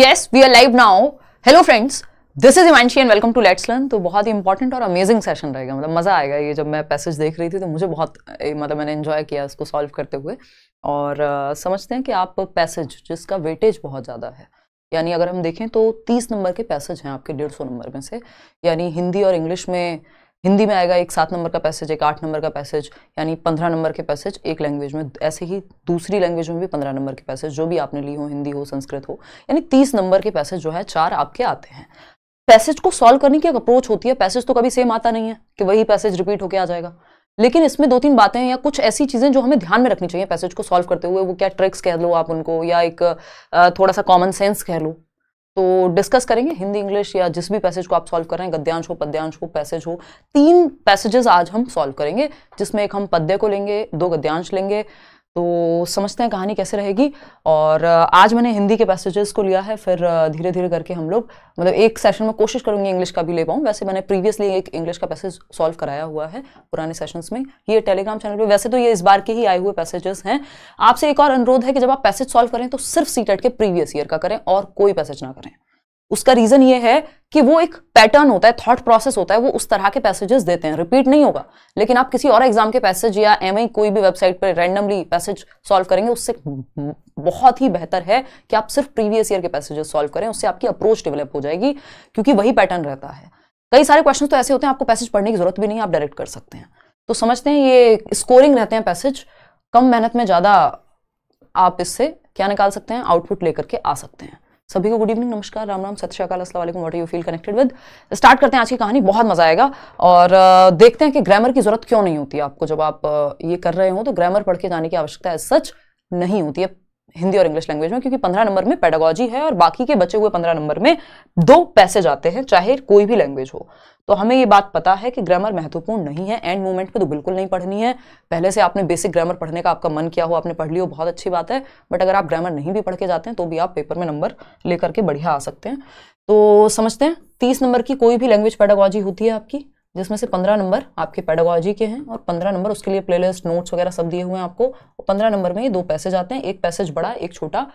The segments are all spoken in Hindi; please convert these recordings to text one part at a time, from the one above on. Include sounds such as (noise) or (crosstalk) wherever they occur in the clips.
yes we are live now hello friends this is इवेंशी and welcome to let's learn तो बहुत ही इंपॉर्टेंट और अमेजिंग सेशन रहेगा मतलब मज़ा आएगा ये जब मैं पैसेज देख रही थी तो मुझे बहुत मतलब मैंने इन्जॉय किया इसको सॉल्व करते हुए और uh, समझते हैं कि आप पैसेज जिसका वेटेज बहुत ज़्यादा है यानी अगर हम देखें तो तीस नंबर के पैसेज हैं आपके डेढ़ सौ नंबर में से यानी हिंदी और इंग्लिश में हिंदी में आएगा एक सात नंबर का पैसेज एक आठ नंबर का पैसेज यानी पंद्रह नंबर के पैसेज एक लैंग्वेज में ऐसे ही दूसरी लैंग्वेज में भी पंद्रह नंबर के पैसेज जो भी आपने ली हो हिंदी हो संस्कृत हो यानी तीस नंबर के पैसेज जो है चार आपके आते हैं पैसेज को सॉल्व करने की एक अप्रोच होती है पैसेज तो कभी सेम आता नहीं है कि वही पैसेज रिपीट होकर आ जाएगा लेकिन इसमें दो तीन बातें या कुछ ऐसी चीज़ें जो हमें ध्यान में रखनी चाहिए पैसेज को सॉल्व करते हुए वो क्या ट्रिक्स कह लो आप उनको या एक थोड़ा सा कॉमन सेंस कह लो तो डिस्कस करेंगे हिंदी इंग्लिश या जिस भी पैसेज को आप सॉल्व कर रहे हैं गद्यांश हो पद्यांश हो पैसेज हो तीन पैसेजेस आज हम सॉल्व करेंगे जिसमें एक हम पद्य को लेंगे दो गद्यांश लेंगे तो समझते हैं कहानी कैसे रहेगी और आज मैंने हिंदी के पैसेजेस को लिया है फिर धीरे धीरे करके हम लोग मतलब एक सेशन में कोशिश करूँगी इंग्लिश का भी ले पाऊँ वैसे मैंने प्रीवियसली एक इंग्लिश का पैसेज सॉल्व कराया हुआ है पुराने सेशंस में ये टेलीग्राम चैनल पे वैसे तो ये इस बार के ही आए हुए पैसेजेस हैं आपसे एक और अनुरोध है कि जब आप पैसेज सॉल्व करें तो सिर्फ सी के प्रीवियस ईयर का करें और कोई पैसेज ना करें उसका रीजन ये है कि वो एक पैटर्न होता है थॉट प्रोसेस होता है वो उस तरह के पैसेजेस देते हैं रिपीट नहीं होगा लेकिन आप किसी और एग्जाम के पैसेज या एम कोई भी वेबसाइट पर रैंडमली पैसेज सॉल्व करेंगे उससे बहुत ही बेहतर है कि आप सिर्फ प्रीवियस ईयर के पैसेजेस सॉल्व करें उससे आपकी अप्रोच डेवलप हो जाएगी क्योंकि वही पैटर्न रहता है कई सारे क्वेश्चन तो ऐसे होते हैं आपको पैसेज पढ़ने की जरूरत भी नहीं आप डायरेक्ट कर सकते हैं तो समझते हैं ये स्कोरिंग रहते हैं पैसेज कम मेहनत में ज़्यादा आप इससे क्या निकाल सकते हैं आउटपुट लेकर के आ सकते हैं सभी को गुड इवनिंग नमस्कार राम राम सत श्रीकाल असलम what you feel connected with स्टार्ट करते हैं आज की कहानी बहुत मज़ा आएगा और देखते हैं कि ग्रामर की ज़रूरत क्यों नहीं होती आपको जब आप ये कर रहे हो तो ग्रामर पढ़ के जाने की आवश्यकता है सच नहीं होती है हिंदी और इंग्लिश लैंग्वेज में क्योंकि पंद्रह नंबर में पेडागोजी है और बाकी के बचे हुए पंद्रह नंबर में दो पैसे जाते हैं चाहे कोई भी लैंग्वेज हो तो हमें ये बात पता है कि ग्रामर महत्वपूर्ण नहीं है एंड मोमेंट पे तो बिल्कुल नहीं पढ़नी है पहले से आपने बेसिक ग्रामर पढ़ने का आपका मन किया हो आपने पढ़ लिया हो बहुत अच्छी बात है बट अगर आप ग्रामर नहीं भी पढ़ के जाते हैं तो भी आप पेपर में नंबर लेकर के बढ़िया आ सकते हैं तो समझते हैं तीस नंबर की कोई भी लैंग्वेज पैडागॉजी होती है आपकी जिसमें से पंद्रह नंबर आपके पेडागोजी के हैं और पंद्रह नंबर उसके लिए प्लेलिस्ट नोट्स वगैरह सब दिए हुए हैं आपको पंद्रह नंबर में ही दो पैसेज आते हैं एक पैसेज बड़ा एक छोटा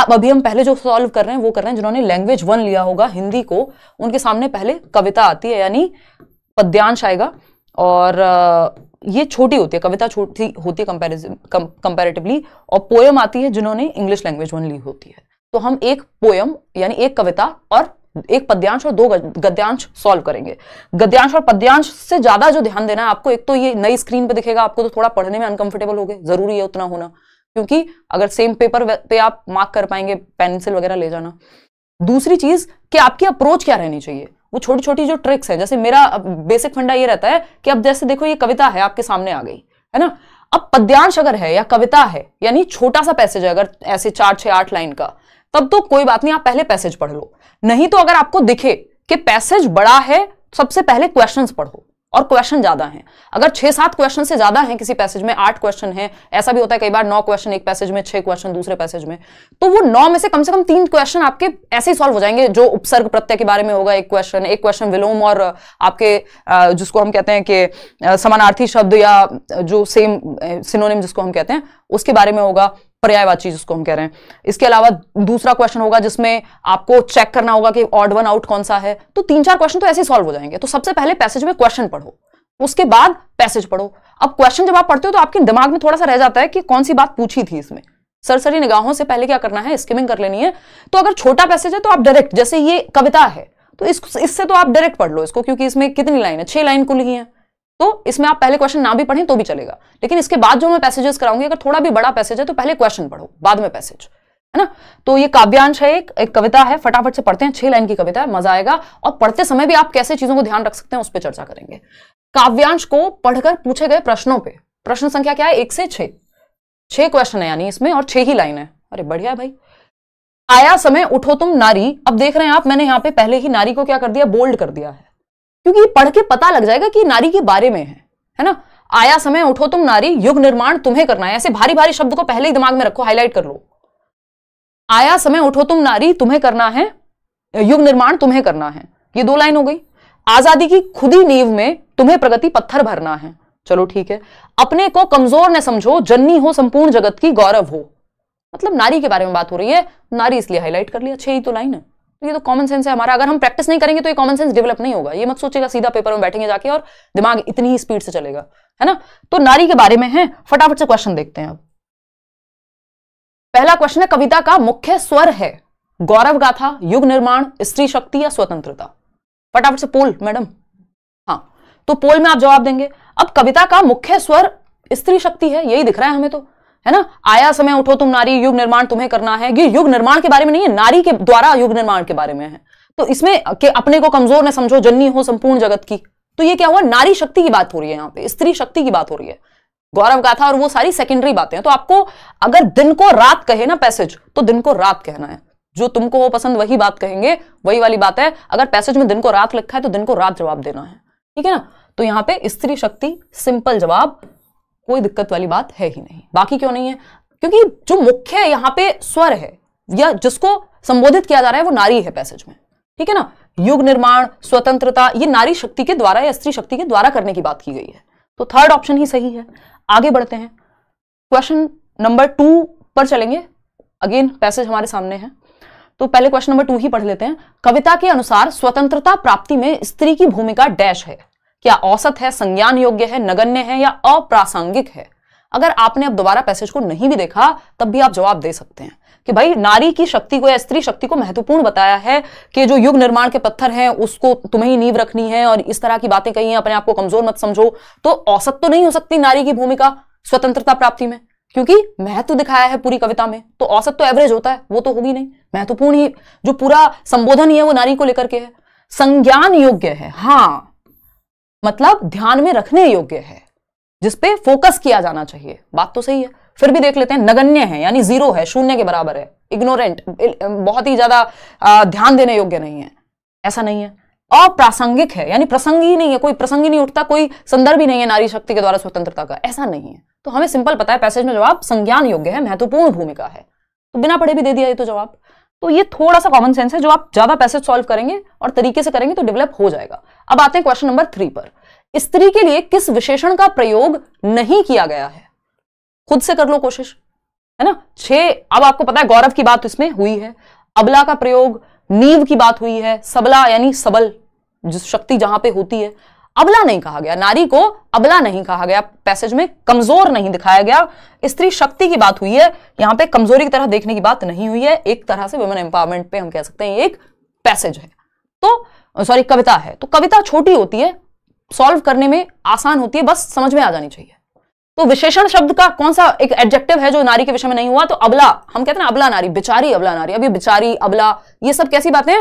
आप अभी हम पहले जो सॉल्व कर रहे हैं वो कर रहे हैं जिन्होंने लैंग्वेज वन लिया होगा हिंदी को उनके सामने पहले कविता आती है यानी पद्यांश आएगा और ये छोटी होती है कविता छोटी होती है कंपेरेटिवली और पोयम आती है जिन्होंने इंग्लिश लैंग्वेज वन ली होती है तो हम एक पोयम यानी एक कविता और एक पद्यांश और दो गद्यांश सॉल्व करेंगे गद्यांश और पद्यांश से ज्यादा जो ध्यान देना है आपको एक तो ये नई स्क्रीन पे दिखेगा आपको तो थोड़ा पढ़ने में अनकंफर्टेबल हो गए जरूरी है उतना होना क्योंकि अगर सेम पेपर पे आप मार्क कर पाएंगे पेंसिल वगैरह ले जाना दूसरी चीज कि आपकी अप्रोच क्या रहनी चाहिए वो छोटी छोटी जो ट्रिक्स है जैसे मेरा बेसिक फंडा ये रहता है कि अब जैसे देखो ये कविता है आपके सामने आ गई है ना अब पद्यांश अगर है या कविता है यानी छोटा सा पैसेज है अगर ऐसे चार छह आठ लाइन का तब तो कोई बात नहीं आप पहले पैसेज पढ़ लो नहीं तो अगर आपको दिखे कि पैसेज बड़ा है सबसे पहले क्वेश्चंस पढ़ो और क्वेश्चन ज्यादा हैं अगर छह सात क्वेश्चन से ज्यादा हैं किसी पैसेज में आठ क्वेश्चन हैं ऐसा भी होता है कई बार नौ क्वेश्चन एक पैसेज में छह क्वेश्चन दूसरे पैसेज में तो वो नौ में से कम से कम तीन क्वेश्चन आपके ऐसे ही सॉल्व हो जाएंगे जो उपसर्ग प्रत्यय के बारे में होगा एक क्वेश्चन एक क्वेश्चन विलोम और आपके जिसको हम कहते हैं कि समानार्थी शब्द या जो सेम सिनोनिम जिसको हम कहते हैं उसके बारे में होगा पर्यायवाची जिसको हम कह रहे हैं इसके अलावा दूसरा क्वेश्चन होगा जिसमें आपको चेक करना होगा कि ऑड वन आउट कौन सा है तो तीन चार क्वेश्चन तो ऐसे सॉल्व हो जाएंगे तो सबसे पहले पैसेज में क्वेश्चन पढ़ो उसके बाद पैसेज पढ़ो अब क्वेश्चन जब आप पढ़ते हो तो आपके दिमाग में थोड़ा सा रह जाता है कि कौन सी बात पूछी थी इसमें सरसरी निगाहों से पहले क्या करना है स्किमिंग कर लेनी है तो अगर छोटा पैसेज है तो आप डायरेक्ट जैसे ये कविता है तो इससे तो आप डायरेक्ट पढ़ लो इसको क्योंकि इसमें कितनी लाइन है छह लाइन कुल ही है तो इसमें आप पहले क्वेश्चन ना भी पढ़ें तो भी चलेगा लेकिन इसके बाद जो मैं पैसेजेस कराऊंगी अगर थोड़ा भी बड़ा पैसेज है तो पहले क्वेश्चन पढ़ो बाद में पैसेज है ना तो ये काव्यांश है एक, एक कविता है फटाफट से पढ़ते हैं छह लाइन की कविता है मजा आएगा और पढ़ते समय भी आप कैसे चीजों को ध्यान रख सकते हैं उस पर चर्चा करेंगे काव्यांश को पढ़कर पूछे गए प्रश्नों पर प्रश्न संख्या क्या है एक से छे छह क्वेश्चन है यानी इसमें और छह ही लाइन है अरे बढ़िया भाई आया समय उठो तुम नारी अब देख रहे हैं आप मैंने यहां पे पहले ही नारी को क्या कर दिया बोल्ड कर दिया है क्योंकि ये पढ़ के पता लग जाएगा कि नारी के बारे में है है ना आया समय उठो तुम नारी युग निर्माण तुम्हें करना है ऐसे भारी भारी शब्द को पहले ही दिमाग में रखो हाईलाइट कर लो आया समय उठो तुम नारी तुम्हें करना है युग निर्माण तुम्हें करना है ये दो लाइन हो गई आजादी की खुदी नींव में तुम्हें प्रगति पत्थर भरना है चलो ठीक है अपने को कमजोर न समझो जन्नी हो संपूर्ण जगत की गौरव हो मतलब नारी के बारे में बात हो रही है नारी इसलिए हाईलाइट कर लिया अच्छे ही तो लाइन है तो ये तो कॉमन सेंस है हमारा अगर हम प्रैक्टिस नहीं करेंगे तो ये कॉमन सेंस डेवलप नहीं होगा ये मत सोचेगा सीधा पेपर में बैठेंगे जाके और दिमाग इतनी ही स्पीड से चलेगा है ना तो नारी के बारे में है फटाफट से क्वेश्चन देखते हैं अब पहला क्वेश्चन है कविता का मुख्य स्वर है गौरव गाथा युग निर्माण स्त्री शक्ति या स्वतंत्रता फटाफट से पोल मैडम हाँ तो पोल में आप जवाब देंगे अब कविता का मुख्य स्वर स्त्री शक्ति है यही दिख रहा है हमें तो है ना आया समय उठो तुम नारी युग निर्माण तुम्हें करना है ये युग निर्माण के बारे में नहीं है नारी के द्वारा युग निर्माण के बारे में है तो इसमें के अपने को कमजोर न समझो जन्नी हो संपूर्ण जगत की तो ये क्या हुआ नारी शक्ति की बात हो रही है यहाँ पे स्त्री शक्ति की बात हो रही है गौरव गाथा और वो सारी सेकेंडरी बातें हैं तो आपको अगर दिन को रात कहे ना पैसेज तो दिन को रात कहना है जो तुमको वो पसंद वही बात कहेंगे वही वाली बात है अगर पैसेज में दिन को रात लिखा है तो दिन को रात जवाब देना है ठीक है ना तो यहाँ पे स्त्री शक्ति सिंपल जवाब कोई दिक्कत वाली बात है ही नहीं बाकी क्यों नहीं है क्योंकि जो मुख्य यहां पे स्वर है या जिसको संबोधित किया जा रहा है वो नारी है पैसेज में ठीक है ना युग निर्माण स्वतंत्रता ये नारी शक्ति के द्वारा या स्त्री शक्ति के द्वारा करने की बात की गई है तो थर्ड ऑप्शन ही सही है आगे बढ़ते हैं क्वेश्चन नंबर टू पर चलेंगे अगेन पैसेज हमारे सामने है तो पहले क्वेश्चन नंबर टू ही पढ़ लेते हैं कविता के अनुसार स्वतंत्रता प्राप्ति में स्त्री की भूमिका डैश है क्या औसत है संज्ञान योग्य है नगण्य है या अप्रासंगिक है अगर आपने अब दोबारा पैसेज को नहीं भी देखा तब भी आप जवाब दे सकते हैं कि भाई नारी की शक्ति को या स्त्री शक्ति को महत्वपूर्ण बताया है कि जो युग निर्माण के पत्थर हैं उसको तुम्हें ही नींव रखनी है और इस तरह की बातें कही हैं अपने आप को कमजोर मत समझो तो औसत तो नहीं हो सकती नारी की भूमिका स्वतंत्रता प्राप्ति में क्योंकि महत्व दिखाया है पूरी कविता में तो औसत तो एवरेज होता है वो तो होगी नहीं महत्वपूर्ण ही जो पूरा संबोधन ही है वो नारी को लेकर के है संज्ञान योग्य है हाँ मतलब ध्यान में रखने योग्य है जिस पे फोकस किया जाना चाहिए बात तो सही है फिर भी देख लेते हैं नगण्य है यानी जीरो है शून्य के बराबर है इग्नोरेंट बहुत ही ज्यादा ध्यान देने योग्य नहीं है ऐसा नहीं है अप्रासंगिक है यानी प्रसंग ही नहीं है कोई प्रसंग ही नहीं उठता कोई संदर्भ ही नहीं है नारी शक्ति के द्वारा स्वतंत्रता का ऐसा नहीं है तो हमें सिंपल पता है पैसेज में जवाब संज्ञान योग्य है महत्वपूर्ण भूमिका है तो बिना पढ़े भी दे दिया ये तो जवाब तो ये थोड़ा सा कॉमन सेंस है जो आप ज्यादा पैसे सॉल्व करेंगे और तरीके से करेंगे तो डेवलप हो जाएगा अब आते हैं क्वेश्चन नंबर थ्री पर स्त्री के लिए किस विशेषण का प्रयोग नहीं किया गया है खुद से कर लो कोशिश है ना छह अब आपको पता है गौरव की बात इसमें हुई है अबला का प्रयोग नींव की बात हुई है सबला यानी सबल जिस शक्ति जहां पे होती है अबला नहीं कहा गया नारी को अबला नहीं कहा गया पैसेज में कमजोर नहीं दिखाया गया स्त्री शक्ति की बात हुई है यहां पे कमजोरी की तरह देखने की बात नहीं हुई है एक तरह से वुमेन एम्पावरमेंट पे हम कह सकते हैं एक पैसेज है तो सॉरी कविता है तो कविता छोटी होती है सॉल्व करने में आसान होती है बस समझ में आ जानी चाहिए तो विशेषण शब्द का कौन सा एक एडजेक्टिव है जो नारी के विषय में नहीं हुआ तो अबला हम कहते हैं अबला नारी बिचारी अबला नारी अभी बिचारी अबला ये सब कैसी बातें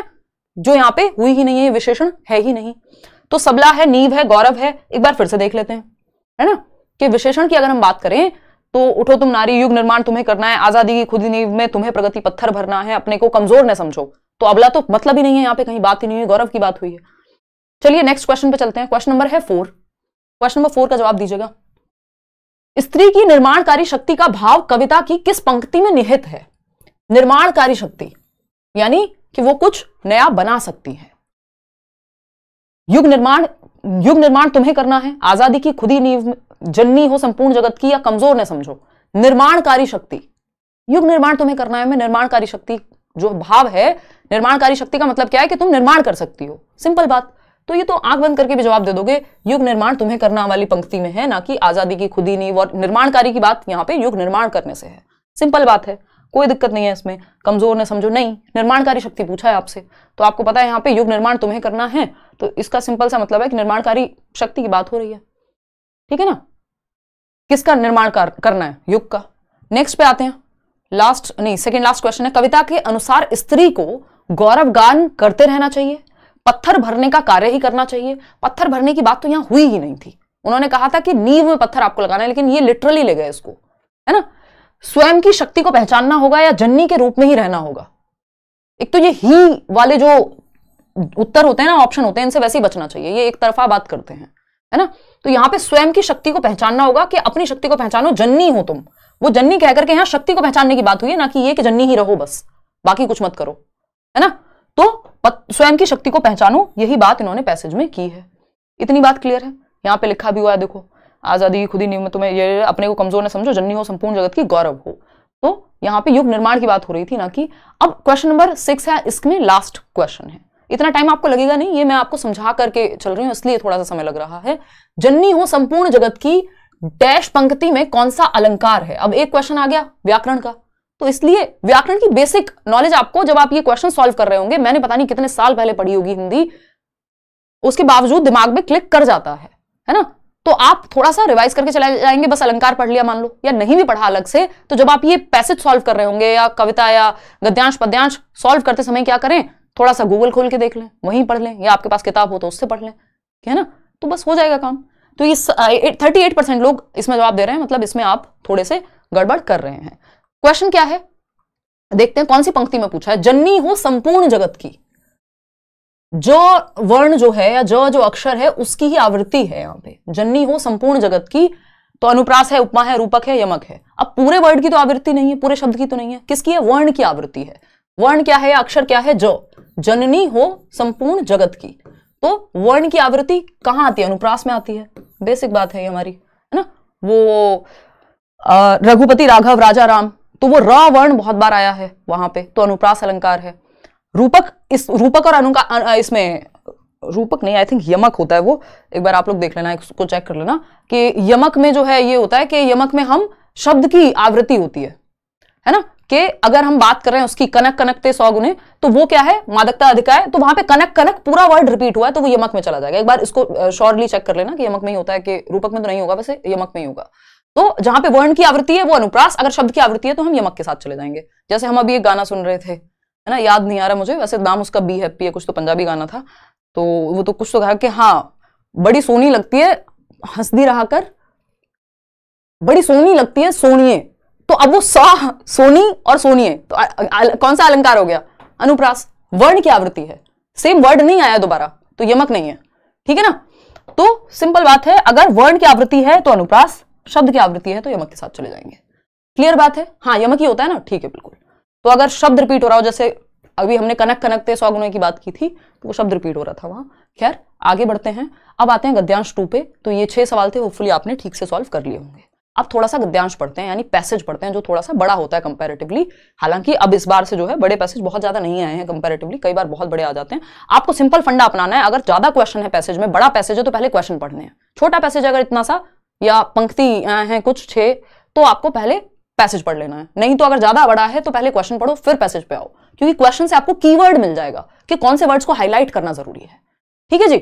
जो यहाँ पे हुई ही नहीं है विशेषण है ही नहीं तो सबला है नीव है गौरव है एक बार फिर से देख लेते हैं है ना कि विशेषण की अगर हम बात करें तो उठो तुम नारी युग निर्माण तुम्हें करना है आजादी की खुद नींव में तुम्हें प्रगति पत्थर भरना है अपने को कमजोर न समझो तो अबला तो मतलब ही नहीं है यहाँ पे कहीं बात ही नहीं हुई गौरव की बात हुई है चलिए नेक्स्ट क्वेश्चन पे चलते हैं क्वेश्चन नंबर है फोर क्वेश्चन नंबर फोर का जवाब दीजिएगा स्त्री की निर्माणकारी शक्ति का भाव कविता की किस पंक्ति में निहित है निर्माणकारी शक्ति यानी कि वो कुछ नया बना सकती है युग निर्माण युग निर्माण तुम्हें करना है आजादी की खुदी नींव जननी हो संपूर्ण जगत की या कमजोर ने समझो निर्माणकारी शक्ति युग निर्माण तुम्हें करना है मैं निर्माणकारी शक्ति जो भाव है निर्माणकारी शक्ति का मतलब क्या है कि तुम निर्माण कर सकती हो सिंपल बात तो ये तो आंख बंद करके भी जवाब दे दोगे युग निर्माण तुम्हें करना वाली पंक्ति में है ना कि आजादी की खुदी नींव और निर्माणकारी की बात यहाँ पे युग निर्माण करने से है सिंपल बात है कोई दिक्कत नहीं है इसमें कमजोर ने समझो नहीं निर्माणकारी शक्ति पूछा है आपसे तो आपको पता है यहाँ पे युग निर्माण तुम्हें करना है तो इसका सिंपल सा मतलब है कि निर्माणकारी शक्ति की बात हो रही है ठीक है ना किसका निर्माण करना है युग का नेक्स्ट पे आते हैं लास्ट नहीं सेकेंड लास्ट क्वेश्चन है कविता के अनुसार स्त्री को गौरव गान करते रहना चाहिए पत्थर भरने का कार्य ही करना चाहिए पत्थर भरने की बात तो यहाँ हुई ही नहीं थी उन्होंने कहा था कि नींव में पत्थर आपको लगाना है लेकिन ये लिटरली ले गए इसको है ना स्वयं की शक्ति को पहचानना होगा या जन्नी के रूप में ही रहना होगा एक तो ये ही वाले जो उत्तर होते हैं ना ऑप्शन होते हैं इनसे वैसे ही बचना चाहिए ये एक तरफा बात करते हैं है ना तो यहां पे स्वयं की शक्ति को पहचानना होगा कि अपनी शक्ति को पहचानो जन्नी हो तुम वो जन्नी कह करके यहां शक्ति को पहचानने की बात हुई है ना कि ये कि जन्नी ही रहो बस बाकी कुछ मत करो है ना तो स्वयं की शक्ति को पहचानो यही बात इन्होंने पैसेज में की है इतनी बात क्लियर है यहाँ पे लिखा भी हुआ है देखो आज़ादी की खुदी नियमित में तुम्हें ये अपने को कमजोर न समझो जन्नी हो संपूर्ण जगत की गौरव हो तो यहाँ पे युग निर्माण की बात हो रही थी ना कि अब क्वेश्चन नंबर सिक्स है इसमें लास्ट क्वेश्चन है इतना टाइम आपको लगेगा नहीं ये मैं आपको समझा करके चल रही हूँ इसलिए थोड़ा सा समय लग रहा है जन्नी हो संपूर्ण जगत की डैश पंक्ति में कौन सा अलंकार है अब एक क्वेश्चन आ गया व्याकरण का तो इसलिए व्याकरण की बेसिक नॉलेज आपको जब आप ये क्वेश्चन सॉल्व कर रहे होंगे मैंने पता नहीं कितने साल पहले पढ़ी होगी हिंदी उसके बावजूद दिमाग में क्लिक कर जाता है है ना तो आप थोड़ा सा रिवाइज करके चला जाएंगे बस अलंकार पढ़ लिया मान लो या नहीं भी पढ़ा अलग से तो जब आप ये पैसेज सॉल्व कर रहे होंगे या कविता या गद्यांश पद्यांश सॉल्व करते समय क्या करें थोड़ा सा गूगल खोल के देख लें वहीं पढ़ लें या आपके पास किताब हो तो उससे पढ़ लें है ना तो बस हो जाएगा काम तो ये थर्टी एट परसेंट लोग इसमें जवाब दे रहे हैं मतलब इसमें आप थोड़े से गड़बड़ कर रहे हैं क्वेश्चन क्या है देखते हैं कौन सी पंक्ति में पूछा है जन्नी हो संपूर्ण जगत की जो वर्ण जो है या जो जो अक्षर है उसकी ही आवृत्ति है यहाँ पे जन्नी हो संपूर्ण जगत की तो अनुप्रास है उपमा है रूपक है यमक है अब पूरे वर्ड की तो आवृत्ति नहीं है पूरे शब्द की तो नहीं है किसकी है वर्ण की आवृत्ति है वर्ण क्या है अक्षर क्या है जो जननी हो संपूर्ण जगत की तो वर्ण की आवृत्ति कहाँ आती है अनुप्रास में आती है बेसिक बात है ये हमारी है ना वो रघुपति राघव राजा राम तो वो र वर्ण बहुत बार आया है वहां पे तो अनुप्रास अलंकार है रूपक इस रूपक और अनु का इसमें रूपक नहीं आई थिंक यमक होता है वो एक बार आप लोग देख लेना इसको चेक कर लेना कि यमक में जो है ये होता है कि यमक में हम शब्द की आवृत्ति होती है है ना कि अगर हम बात कर रहे हैं उसकी कनक कनकते सौ गुने तो वो क्या है मादकता अधिकार है तो वहां पे कनक कनक पूरा वर्ड रिपीट हुआ है तो वो यमक में चला जाएगा एक बार इसको शॉर्टली चेक कर लेना कि यमक में ही होता है कि रूपक में तो नहीं होगा वैसे यमक में ही होगा तो जहां पे वर्ण की आवृत्ति है वो अनुप्रास अगर शब्द की आवृत्ति है तो हम यमक के साथ चले जाएंगे जैसे हम अभी एक गाना सुन रहे थे है ना याद नहीं आ रहा मुझे वैसे नाम उसका बी हैप्पी है कुछ तो पंजाबी गाना था तो वो तो कुछ तो कहा कि हाँ बड़ी सोनी लगती है हंसदी रहा कर बड़ी सोनी लगती है सोनिए तो अब वो सा सोनी और सोनिए तो आ, आ, कौन सा अलंकार हो गया अनुप्रास वर्ण की आवृत्ति है सेम वर्ड नहीं आया दोबारा तो यमक नहीं है ठीक है ना तो सिंपल बात है अगर वर्ण की आवृत्ति है तो अनुप्रास शब्द की आवृत्ति है तो यमक के साथ चले जाएंगे क्लियर बात है हाँ यमक ही होता है ना ठीक है बिल्कुल तो अगर शब्द रिपीट हो रहा हो जैसे अभी हमने कनक कनकते सौगुनों की बात की थी तो वो शब्द रिपीट हो रहा था वहां खैर आगे बढ़ते हैं अब आते हैं गद्यांश टू पे तो ये छह सवाल थे होपफुली आपने ठीक से सॉल्व कर लिए होंगे अब थोड़ा सा गद्यांश पढ़ते हैं यानी पैसेज पढ़ते हैं जो थोड़ा सा बड़ा होता है कंपैरेटिवली हालांकि अब इस बार से जो है बड़े पैसेज बहुत ज्यादा नहीं आए हैं कंपैरेटिवली कई बार बहुत बड़े आ जाते हैं आपको सिंपल फंडा अपनाना है अगर ज्यादा क्वेश्चन है पैसेज में बड़ा पैसेज है तो पहले क्वेश्चन पढ़ने हैं छोटा पैसेज अगर इतना सा या पंक्ति है कुछ छे तो आपको पहले पैसेज पढ़ लेना है नहीं तो अगर ज्यादा बड़ा है तो पहले क्वेश्चन पढ़ो फिर पैसेज पे आओ क्योंकि क्वेश्चन से आपको कीवर्ड मिल जाएगा कि कौन से वर्ड्स को हाईलाइट करना जरूरी है ठीक है जी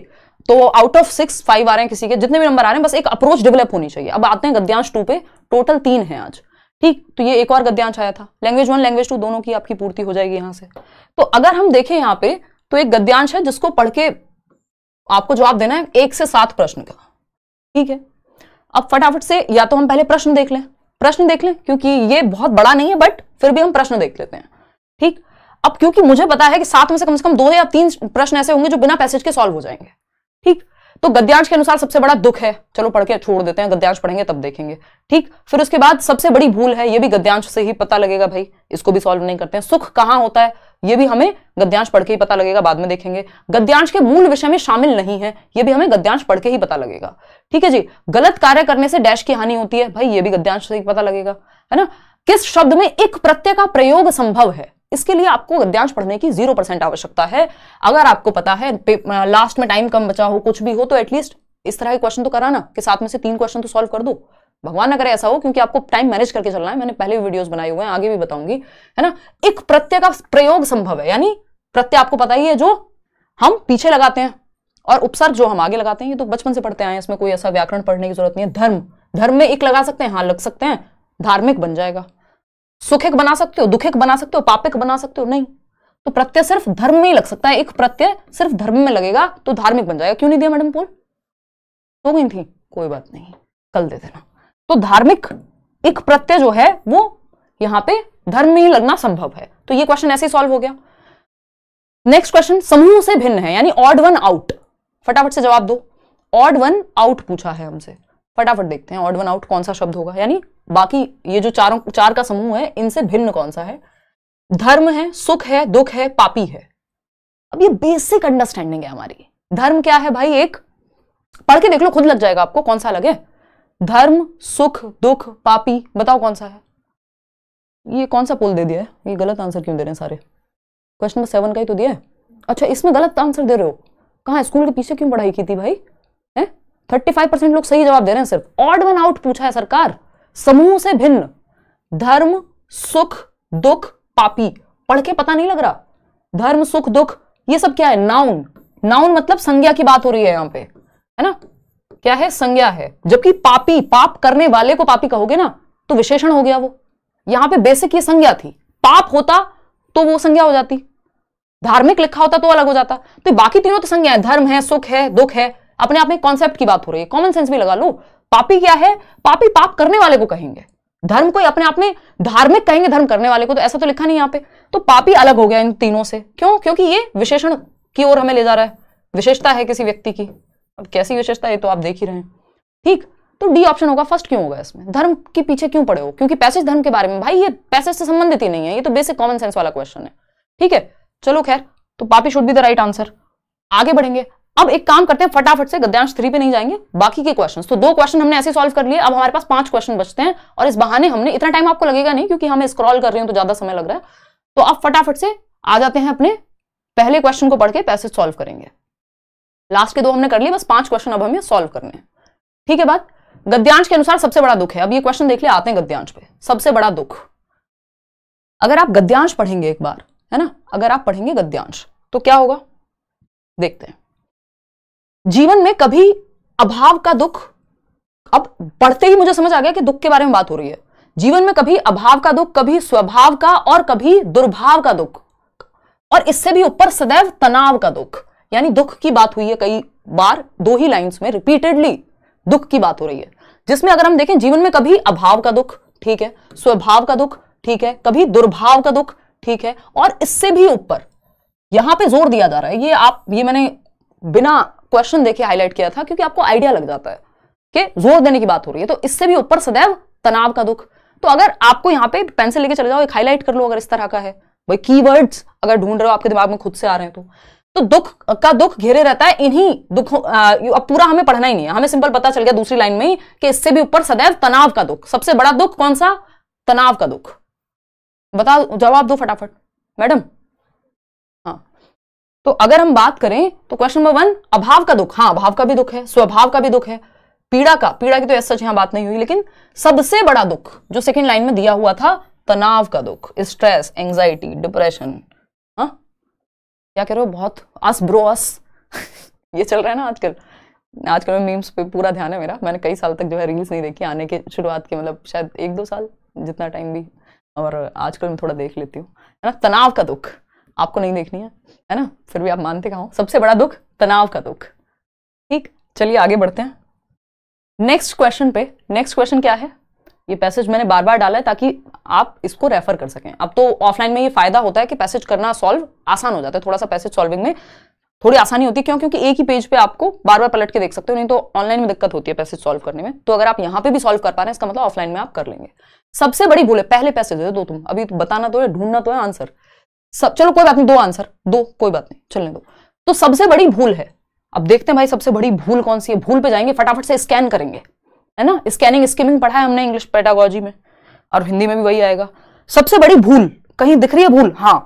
तो आउट ऑफ सिक्स फाइव आ रहे हैं किसी के जितने भी नंबर आ रहे हैं बस एक अप्रोच डेवलप होनी चाहिए अब आते हैं गद्यांश टू पे टोटल तीन है आज ठीक तो ये एक और गद्यांश आया था लैंग्वेज वन लैंग्वेज टू दोनों की आपकी पूर्ति हो जाएगी यहां से तो अगर हम देखें यहाँ पे तो एक गद्यांश है जिसको पढ़ के आपको जवाब देना है एक से सात प्रश्न का ठीक है अब फटाफट से या तो हम पहले प्रश्न देख लें प्रश्न देख लें क्योंकि ये बहुत बड़ा नहीं है बट फिर भी हम प्रश्न देख लेते हैं ठीक अब क्योंकि मुझे पता है कि सात में से कम से कम दो या तीन प्रश्न ऐसे होंगे जो बिना पैसेज के सॉल्व हो जाएंगे ठीक तो गद्यांश के अनुसार सबसे बड़ा दुख है चलो पढ़ के छोड़ देते हैं गद्यांश पढ़ेंगे तब देखेंगे ठीक फिर उसके बाद सबसे बड़ी भूल है ये भी गद्यांश से ही पता लगेगा भाई इसको भी सॉल्व नहीं करते हैं सुख कहाँ होता है ये भी हमें गद्यांश पढ़ के ही पता लगेगा बाद में देखेंगे गद्यांश के मूल विषय में शामिल नहीं है ये भी हमें गद्यांश पढ़ के ही पता लगेगा ठीक है जी गलत कार्य करने से डैश की हानि होती है भाई ये भी गद्यांश से ही पता लगेगा है ना किस शब्द में एक प्रत्यय का प्रयोग संभव है इसके लिए आपको गद्यांश पढ़ने की जीरो परसेंट आवश्यकता है अगर आपको पता है लास्ट में टाइम कम बचा हो कुछ भी हो तो एटलीस्ट इस तरह के क्वेश्चन तो कराना कि साथ में से तीन क्वेश्चन तो सॉल्व कर दो भगवान अगर ऐसा हो क्योंकि आपको टाइम मैनेज करके चलना है मैंने पहले भी वीडियोज बनाए हुए हैं आगे भी बताऊंगी है ना एक प्रत्यय का प्रयोग संभव है यानी प्रत्यय आपको पता ही है जो हम पीछे लगाते हैं और उपसर्ग जो हम आगे लगाते हैं ये तो बचपन से पढ़ते आए हैं इसमें कोई ऐसा व्याकरण पढ़ने की जरूरत नहीं है धर्म धर्म में एक लगा सकते हैं हाँ लग सकते हैं धार्मिक बन जाएगा सुखिक बना सकते हो दुखिक बना सकते हो पापिक बना सकते हो नहीं तो प्रत्यय सिर्फ धर्म में ही लग सकता है एक प्रत्यय सिर्फ धर्म में लगेगा तो धार्मिक बन जाएगा क्यों नहीं दिया मैडम पूर्ण हो गई थी कोई बात नहीं कल दे देना तो धार्मिक एक प्रत्यय जो है वो यहाँ पे धर्म में ही लगना संभव है तो ये क्वेश्चन ऐसे ही सॉल्व हो गया नेक्स्ट क्वेश्चन समूह से भिन्न है यानी ऑड वन आउट फटाफट से जवाब दो ऑड वन आउट पूछा है हमसे फटाफट देखते हैं ऑड वन आउट कौन सा शब्द होगा यानी बाकी ये जो चारों चार का समूह है इनसे भिन्न कौन सा है धर्म है सुख है दुख है पापी है अब ये बेसिक अंडरस्टैंडिंग है हमारी धर्म क्या है भाई एक पढ़ के देख लो खुद लग जाएगा आपको कौन सा लगे धर्म सुख दुख पापी बताओ कौन सा है ये कौन सा पुल दे दिया है ये गलत आंसर क्यों दे रहे हैं सारे क्वेश्चन नंबर सेवन का ही तो दिया है अच्छा इसमें गलत आंसर दे रहे हो कहा स्कूल के पीछे क्यों पढ़ाई की थी भाई है थर्टी फाइव परसेंट लोग सही जवाब दे रहे हैं सिर्फ ऑड वन आउट पूछा है सरकार समूह से भिन्न धर्म सुख दुख पापी पढ़ के पता नहीं लग रहा धर्म सुख दुख ये सब क्या है नाउन नाउन मतलब संज्ञा की बात हो रही है यहां पे है ना क्या है संज्ञा है जबकि पापी पाप करने वाले को पापी कहोगे ना तो विशेषण हो गया वो यहां पे बेसिक ये संज्ञा थी पाप होता तो वो संज्ञा हो जाती धार्मिक लिखा होता तो अलग हो जाता तो बाकी तीनों तो संज्ञा है धर्म है सुख है दुख है अपने आप में कॉन्सेप्ट की बात हो रही है कॉमन सेंस भी लगा लो पापी क्या है पापी पाप करने वाले को कहेंगे धर्म कोई अपने आप में धार्मिक कहेंगे धर्म करने वाले को तो ऐसा तो लिखा नहीं यहाँ पे तो पापी अलग हो गया इन तीनों से क्यों क्योंकि ये विशेषण की ओर हमें ले जा रहा है विशेषता है किसी व्यक्ति की अब कैसी विशेषता है तो आप देख ही रहे हैं ठीक तो डी ऑप्शन होगा फर्स्ट क्यों होगा इसमें धर्म के पीछे क्यों पड़े हो क्योंकि पैसेज धर्म के बारे में भाई ये पैसेज से संबंधित ही नहीं है ये तो बेसिक कॉमन सेंस वाला क्वेश्चन है ठीक है चलो खैर तो पापी should be the right answer आगे बढ़ेंगे अब एक काम करते हैं फटाफट से गद्यांश थ्री पे नहीं जाएंगे बाकी के क्वेश्चन तो दो क्वेश्चन हमने ऐसे सॉल्व कर लिए अब हमारे पास पांच क्वेश्चन बचते हैं और इस बहाने हमने इतना टाइम आपको लगेगा नहीं क्योंकि हमें स्क्रॉल कर रहे हैं तो ज्यादा समय लग रहा है तो आप फटाफट से आ जाते हैं अपने पहले क्वेश्चन को पढ़ के पैसे सोल्व करेंगे लास्ट के दो हमने कर लिए बस पांच क्वेश्चन अब हमें सोल्व करने हैं ठीक है बात गद्यांश के अनुसार सबसे बड़ा दुख है अब ये क्वेश्चन देख ले आते हैं गद्यांश पे सबसे बड़ा दुख अगर आप गद्यांश पढ़ेंगे एक बार है ना अगर आप पढ़ेंगे गद्यांश तो क्या होगा देखते हैं जीवन में कभी अभाव का दुख अब बढ़ते ही मुझे समझ आ गया कि दुख के बारे में बात हो रही है जीवन में कभी अभाव का दुख कभी स्वभाव का और कभी दुर्भाव का दुख और इससे भी ऊपर सदैव तनाव का दुख यानी दुख की बात हुई है कई बार दो ही लाइंस में रिपीटेडली दुख की बात हो रही है जिसमें अगर हम देखें जीवन में कभी अभाव का दुख ठीक है स्वभाव का दुख ठीक है कभी दुर्भाव का दुख ठीक है और इससे भी ऊपर यहां पे जोर दिया जा रहा है ये आप ये मैंने बिना क्वेश्चन देखे हाईलाइट किया था क्योंकि आपको आइडिया लग जाता है कि जोर देने की बात हो रही है तो इससे भी ऊपर सदैव तनाव का दुख तो अगर आपको यहाँ पे पेंसिल लेके चले जाओ एक हाईलाइट कर लो अगर इस तरह का है भाई कीवर्ड्स अगर ढूंढ रहे हो आपके दिमाग में खुद से आ रहे हैं तो तो दुख का दुख घेरे रहता है इन्हीं दुखों अब पूरा हमें पढ़ना ही नहीं है हमें सिंपल पता चल गया दूसरी लाइन में ही कि इससे भी ऊपर सदैव तनाव का दुख सबसे बड़ा दुख कौन सा तनाव का दुख बताओ जवाब दो फटाफट मैडम तो अगर हम बात करें तो क्वेश्चन नंबर वन अभाव का दुख हाँ अभाव का भी दुख है स्वभाव का भी दुख है पीड़ा का पीड़ा की तो ऐसा यहां बात नहीं हुई लेकिन सबसे बड़ा दुख जो सेकेंड लाइन में दिया हुआ था तनाव का दुख स्ट्रेस एंग्जाइटी डिप्रेशन क्या कह रहे हो बहुत अस ब्रो अस (laughs) ये चल रहा है ना आजकल आजकल मैं मीम्स पे पूरा ध्यान है मेरा मैंने कई साल तक जो है रील्स नहीं देखी आने के शुरुआत के मतलब शायद एक दो साल जितना टाइम भी और आजकल मैं थोड़ा देख लेती हूँ है ना तनाव का दुख आपको नहीं देखनी है है ना फिर भी आप मानते कहा सबसे बड़ा दुख तनाव का दुख ठीक चलिए आगे बढ़ते हैं नेक्स्ट क्वेश्चन पे नेक्स्ट क्वेश्चन क्या है ये पैसेज मैंने बार बार डाला है ताकि आप इसको रेफर कर सकें अब तो ऑफलाइन में ये फायदा होता है कि पैसेज करना सॉल्व आसान हो जाता है थोड़ा सा पैसेज सॉल्विंग में थोड़ी आसानी होती है क्यों क्योंकि एक ही पेज पे आपको बार बार पलट के देख सकते हो नहीं तो ऑनलाइन में दिक्कत होती है पैसेज सॉल्व करने में तो अगर आप यहाँ पे भी सॉल्व कर पा रहे हैं इसका मतलब ऑफलाइन में आप कर लेंगे सबसे बड़ी भूल है पहले पैसेज दो तुम अभी तो बताना तो है ढूंढना तो है आंसर सब चलो कोई बात नहीं दो आंसर दो कोई बात नहीं चलने दो तो सबसे बड़ी भूल है अब देखते हैं भाई सबसे बड़ी भूल कौन सी है भूल पे जाएंगे फटाफट से स्कैन करेंगे है ना स्कैनिंग स्किमिंग पढ़ा है हमने इंग्लिश पेटागोलॉजी में और हिंदी में भी वही आएगा सबसे बड़ी भूल कहीं दिख रही है भूल हाँ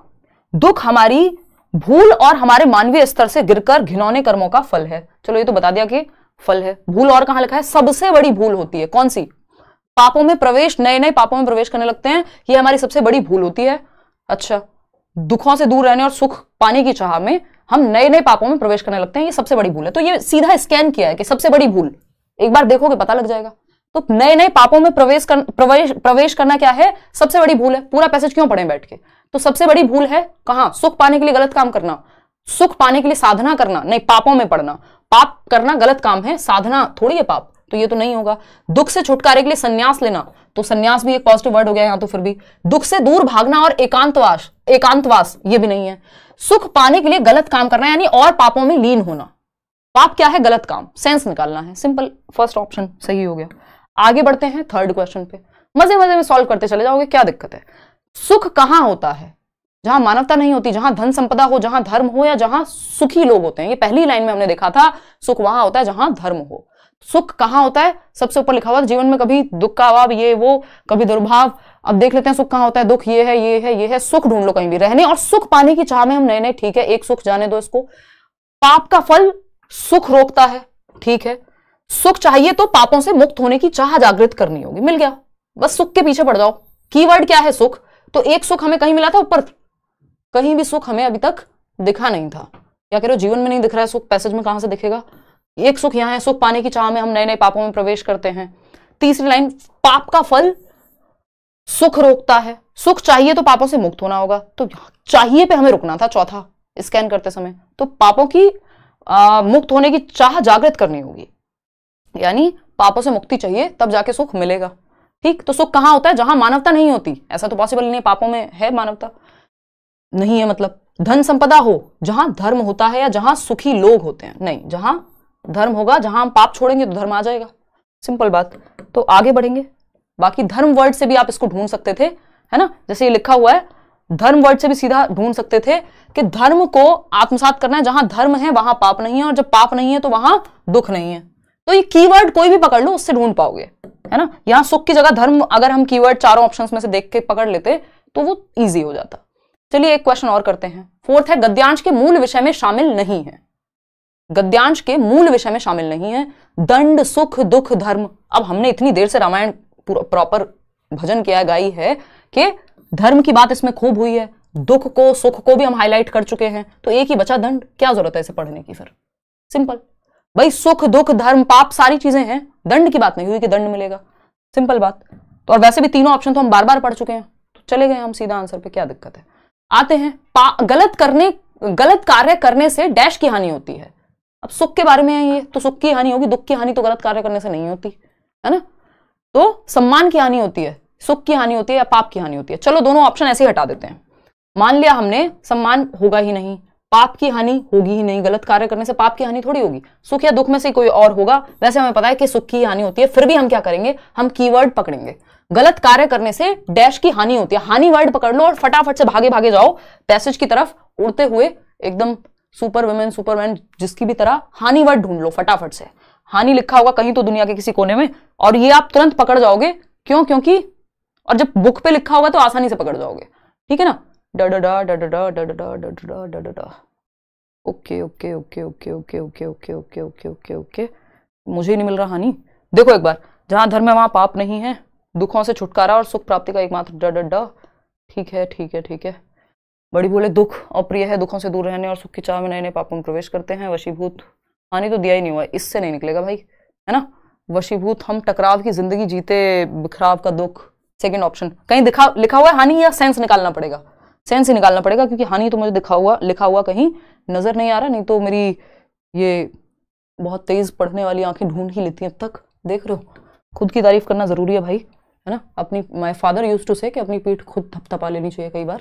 दुख हमारी भूल और हमारे मानवीय स्तर से गिरकर घिनौने कर्मों का फल है चलो ये तो बता दिया कि फल है भूल और कहां लिखा है सबसे बड़ी भूल होती है कौन सी पापों में प्रवेश नए नए पापों में प्रवेश करने लगते हैं ये हमारी सबसे बड़ी भूल होती है अच्छा दुखों से दूर रहने और सुख पाने की चाह में हम नए नए पापों में प्रवेश करने लगते हैं ये सबसे बड़ी भूल है तो ये सीधा स्कैन किया है कि सबसे बड़ी भूल एक बार देखोगे पता लग जाएगा तो नए नए पापों में प्रवेश कर प्रवेश प्रवेश करना क्या है सबसे बड़ी भूल है पूरा पैसेज क्यों पढ़े बैठ के तो सबसे बड़ी भूल है कहा सुख पाने के लिए गलत काम करना सुख पाने के लिए साधना करना नहीं पापों में पड़ना पाप करना गलत काम है साधना थोड़ी है पाप तो ये तो नहीं होगा दुख से छुटकारे के लिए संन्यास लेना तो संन्यास भी एक पॉजिटिव वर्ड हो गया यहां तो फिर भी दुख से दूर भागना और एकांतवास एकांतवास ये भी नहीं है सुख पाने के लिए गलत काम करना यानी और पापों में लीन होना पाप क्या है गलत काम सेंस निकालना है सिंपल फर्स्ट ऑप्शन सही हो गया आगे बढ़ते हैं थर्ड क्वेश्चन पे मजे मजे में सॉल्व करते चले जाओगे क्या दिक्कत है सुख कहां होता है जहां मानवता नहीं होती जहां धन संपदा हो जहां धर्म हो या जहां सुखी लोग होते हैं ये पहली लाइन में हमने देखा था सुख वहां होता है जहां धर्म हो सुख कहां होता है सबसे ऊपर लिखा हुआ जीवन में कभी दुख का अभाव ये वो कभी दुर्भाव अब देख लेते हैं सुख कहां होता है दुख ये है ये है ये है सुख ढूंढ लो कहीं भी रहने और सुख पाने की चाह में हम नए नए ठीक है एक सुख जाने दो इसको पाप का फल सुख रोकता है ठीक है सुख चाहिए तो पापों से मुक्त होने की चाह जागृत करनी होगी मिल गया बस सुख के पीछे पड़ जाओ कीवर्ड क्या है सुख तो एक सुख हमें कहीं मिला था ऊपर कहीं भी सुख हमें अभी तक दिखा नहीं था क्या कह रहे हो जीवन में नहीं दिख रहा है सुख पैसेज में कहा से दिखेगा एक सुख यहाँ है सुख पाने की चाह में हम नए नए पापों में प्रवेश करते हैं तीसरी लाइन पाप का फल सुख रोकता है सुख चाहिए तो पापों से मुक्त होना होगा तो चाहिए पे हमें रुकना था चौथा स्कैन करते समय तो पापों की आ, मुक्त होने की चाह जागृत करनी होगी यानी पापों से मुक्ति चाहिए तब जाके सुख मिलेगा ठीक तो सुख कहां होता है जहां मानवता नहीं होती ऐसा तो पॉसिबल नहीं है पापों में है मानवता नहीं है मतलब धन संपदा हो जहां धर्म होता है या जहां सुखी लोग होते हैं नहीं जहां धर्म होगा जहां हम पाप छोड़ेंगे तो धर्म आ जाएगा सिंपल बात तो आगे बढ़ेंगे बाकी धर्म वर्ड से भी आप इसको ढूंढ सकते थे है ना जैसे ये लिखा हुआ है धर्म वर्ड से भी सीधा ढूंढ सकते थे कि धर्म को आत्मसात करना है जहां धर्म है वहां पाप नहीं है और जब पाप नहीं है तो वहां दुख नहीं है तो ये कीवर्ड कोई भी पकड़ लो उससे ढूंढ पाओगे है ना यहां सुख की जगह धर्म अगर हम कीवर्ड चारों ऑप्शंस में से देख के पकड़ लेते तो वो ईजी हो जाता चलिए एक क्वेश्चन और करते हैं फोर्थ है गद्यांश के मूल विषय में शामिल नहीं है गद्यांश के मूल विषय में शामिल नहीं है दंड सुख दुख धर्म अब हमने इतनी देर से रामायण प्रॉपर भजन किया गाई है कि धर्म की बात इसमें खूब हुई है दुख को सुख को भी हम हाईलाइट कर चुके हैं तो एक ही बचा दंड क्या जरूरत है इसे पढ़ने की फिर सिंपल भाई सुख दुख धर्म पाप सारी चीजें हैं दंड की बात नहीं हुई कि दंड मिलेगा सिंपल बात तो और वैसे भी तीनों ऑप्शन तो हम बार बार पढ़ चुके हैं तो चले गए हम सीधा आंसर पे क्या दिक्कत है आते हैं गलत करने गलत कार्य करने से डैश की हानि होती है अब सुख के बारे में है ये तो सुख की हानि होगी दुख की हानि तो गलत कार्य करने से नहीं होती है ना तो सम्मान की हानि होती है सुख की हानि होती है या पाप की हानि होती है चलो दोनों ऑप्शन ऐसे ही हटा देते हैं मान लिया हमने सम्मान होगा ही नहीं पाप की हानि होगी ही नहीं गलत कार्य करने से पाप की हानि थोड़ी होगी सुख या दुख में से कोई और होगा वैसे हमें पता है कि सुख की हानि होती है फिर भी हम क्या करेंगे हम कीवर्ड पकड़ेंगे गलत कार्य करने से डैश की हानि होती है हानि वर्ड पकड़ लो और फटाफट से भागे भागे जाओ पैसेज की तरफ उड़ते हुए एकदम सुपर वुमेन सुपरमैन जिसकी भी तरह हानि वर्ड ढूंढ लो फटाफट से हानि लिखा होगा कहीं तो दुनिया के किसी कोने में और ये आप तुरंत पकड़ जाओगे क्यों क्योंकि और जब बुक पे लिखा होगा तो आसानी से पकड़ जाओगे ठीक है ना okay okay okay okay okay okay okay okay okay okay okay मुझे ही नहीं मिल रहा हानि देखो एक बार जहां धर्म है वहां पाप नहीं है दुखों से छुटकारा और सुख प्राप्ति का एकमात्र ड ड ठीक है ठीक है ठीक है बड़ी बोले दुख अप्रिय है दुखों से दूर रहने और सुख की चाह में नए नए पापों में प्रवेश करते हैं वशीभूत हानि तो दिया ही नहीं हुआ इससे नहीं निकलेगा भाई है ना वशीभूत हम टकराव की जिंदगी जीते बिखराव का दुख सेकेंड ऑप्शन कहीं दिखा लिखा हुआ है हानि या सेंस निकालना पड़ेगा सेंस ही निकालना पड़ेगा क्योंकि हानि तो मुझे दिखा हुआ लिखा हुआ कहीं नजर नहीं आ रहा नहीं तो मेरी ये बहुत तेज पढ़ने वाली आंखें ढूंढ ही लेती हैं तक देख रहे हो खुद की तारीफ करना जरूरी है भाई है ना अपनी माई फादर यूज़ टू से कि अपनी पीठ खुद थपथपा लेनी चाहिए कई बार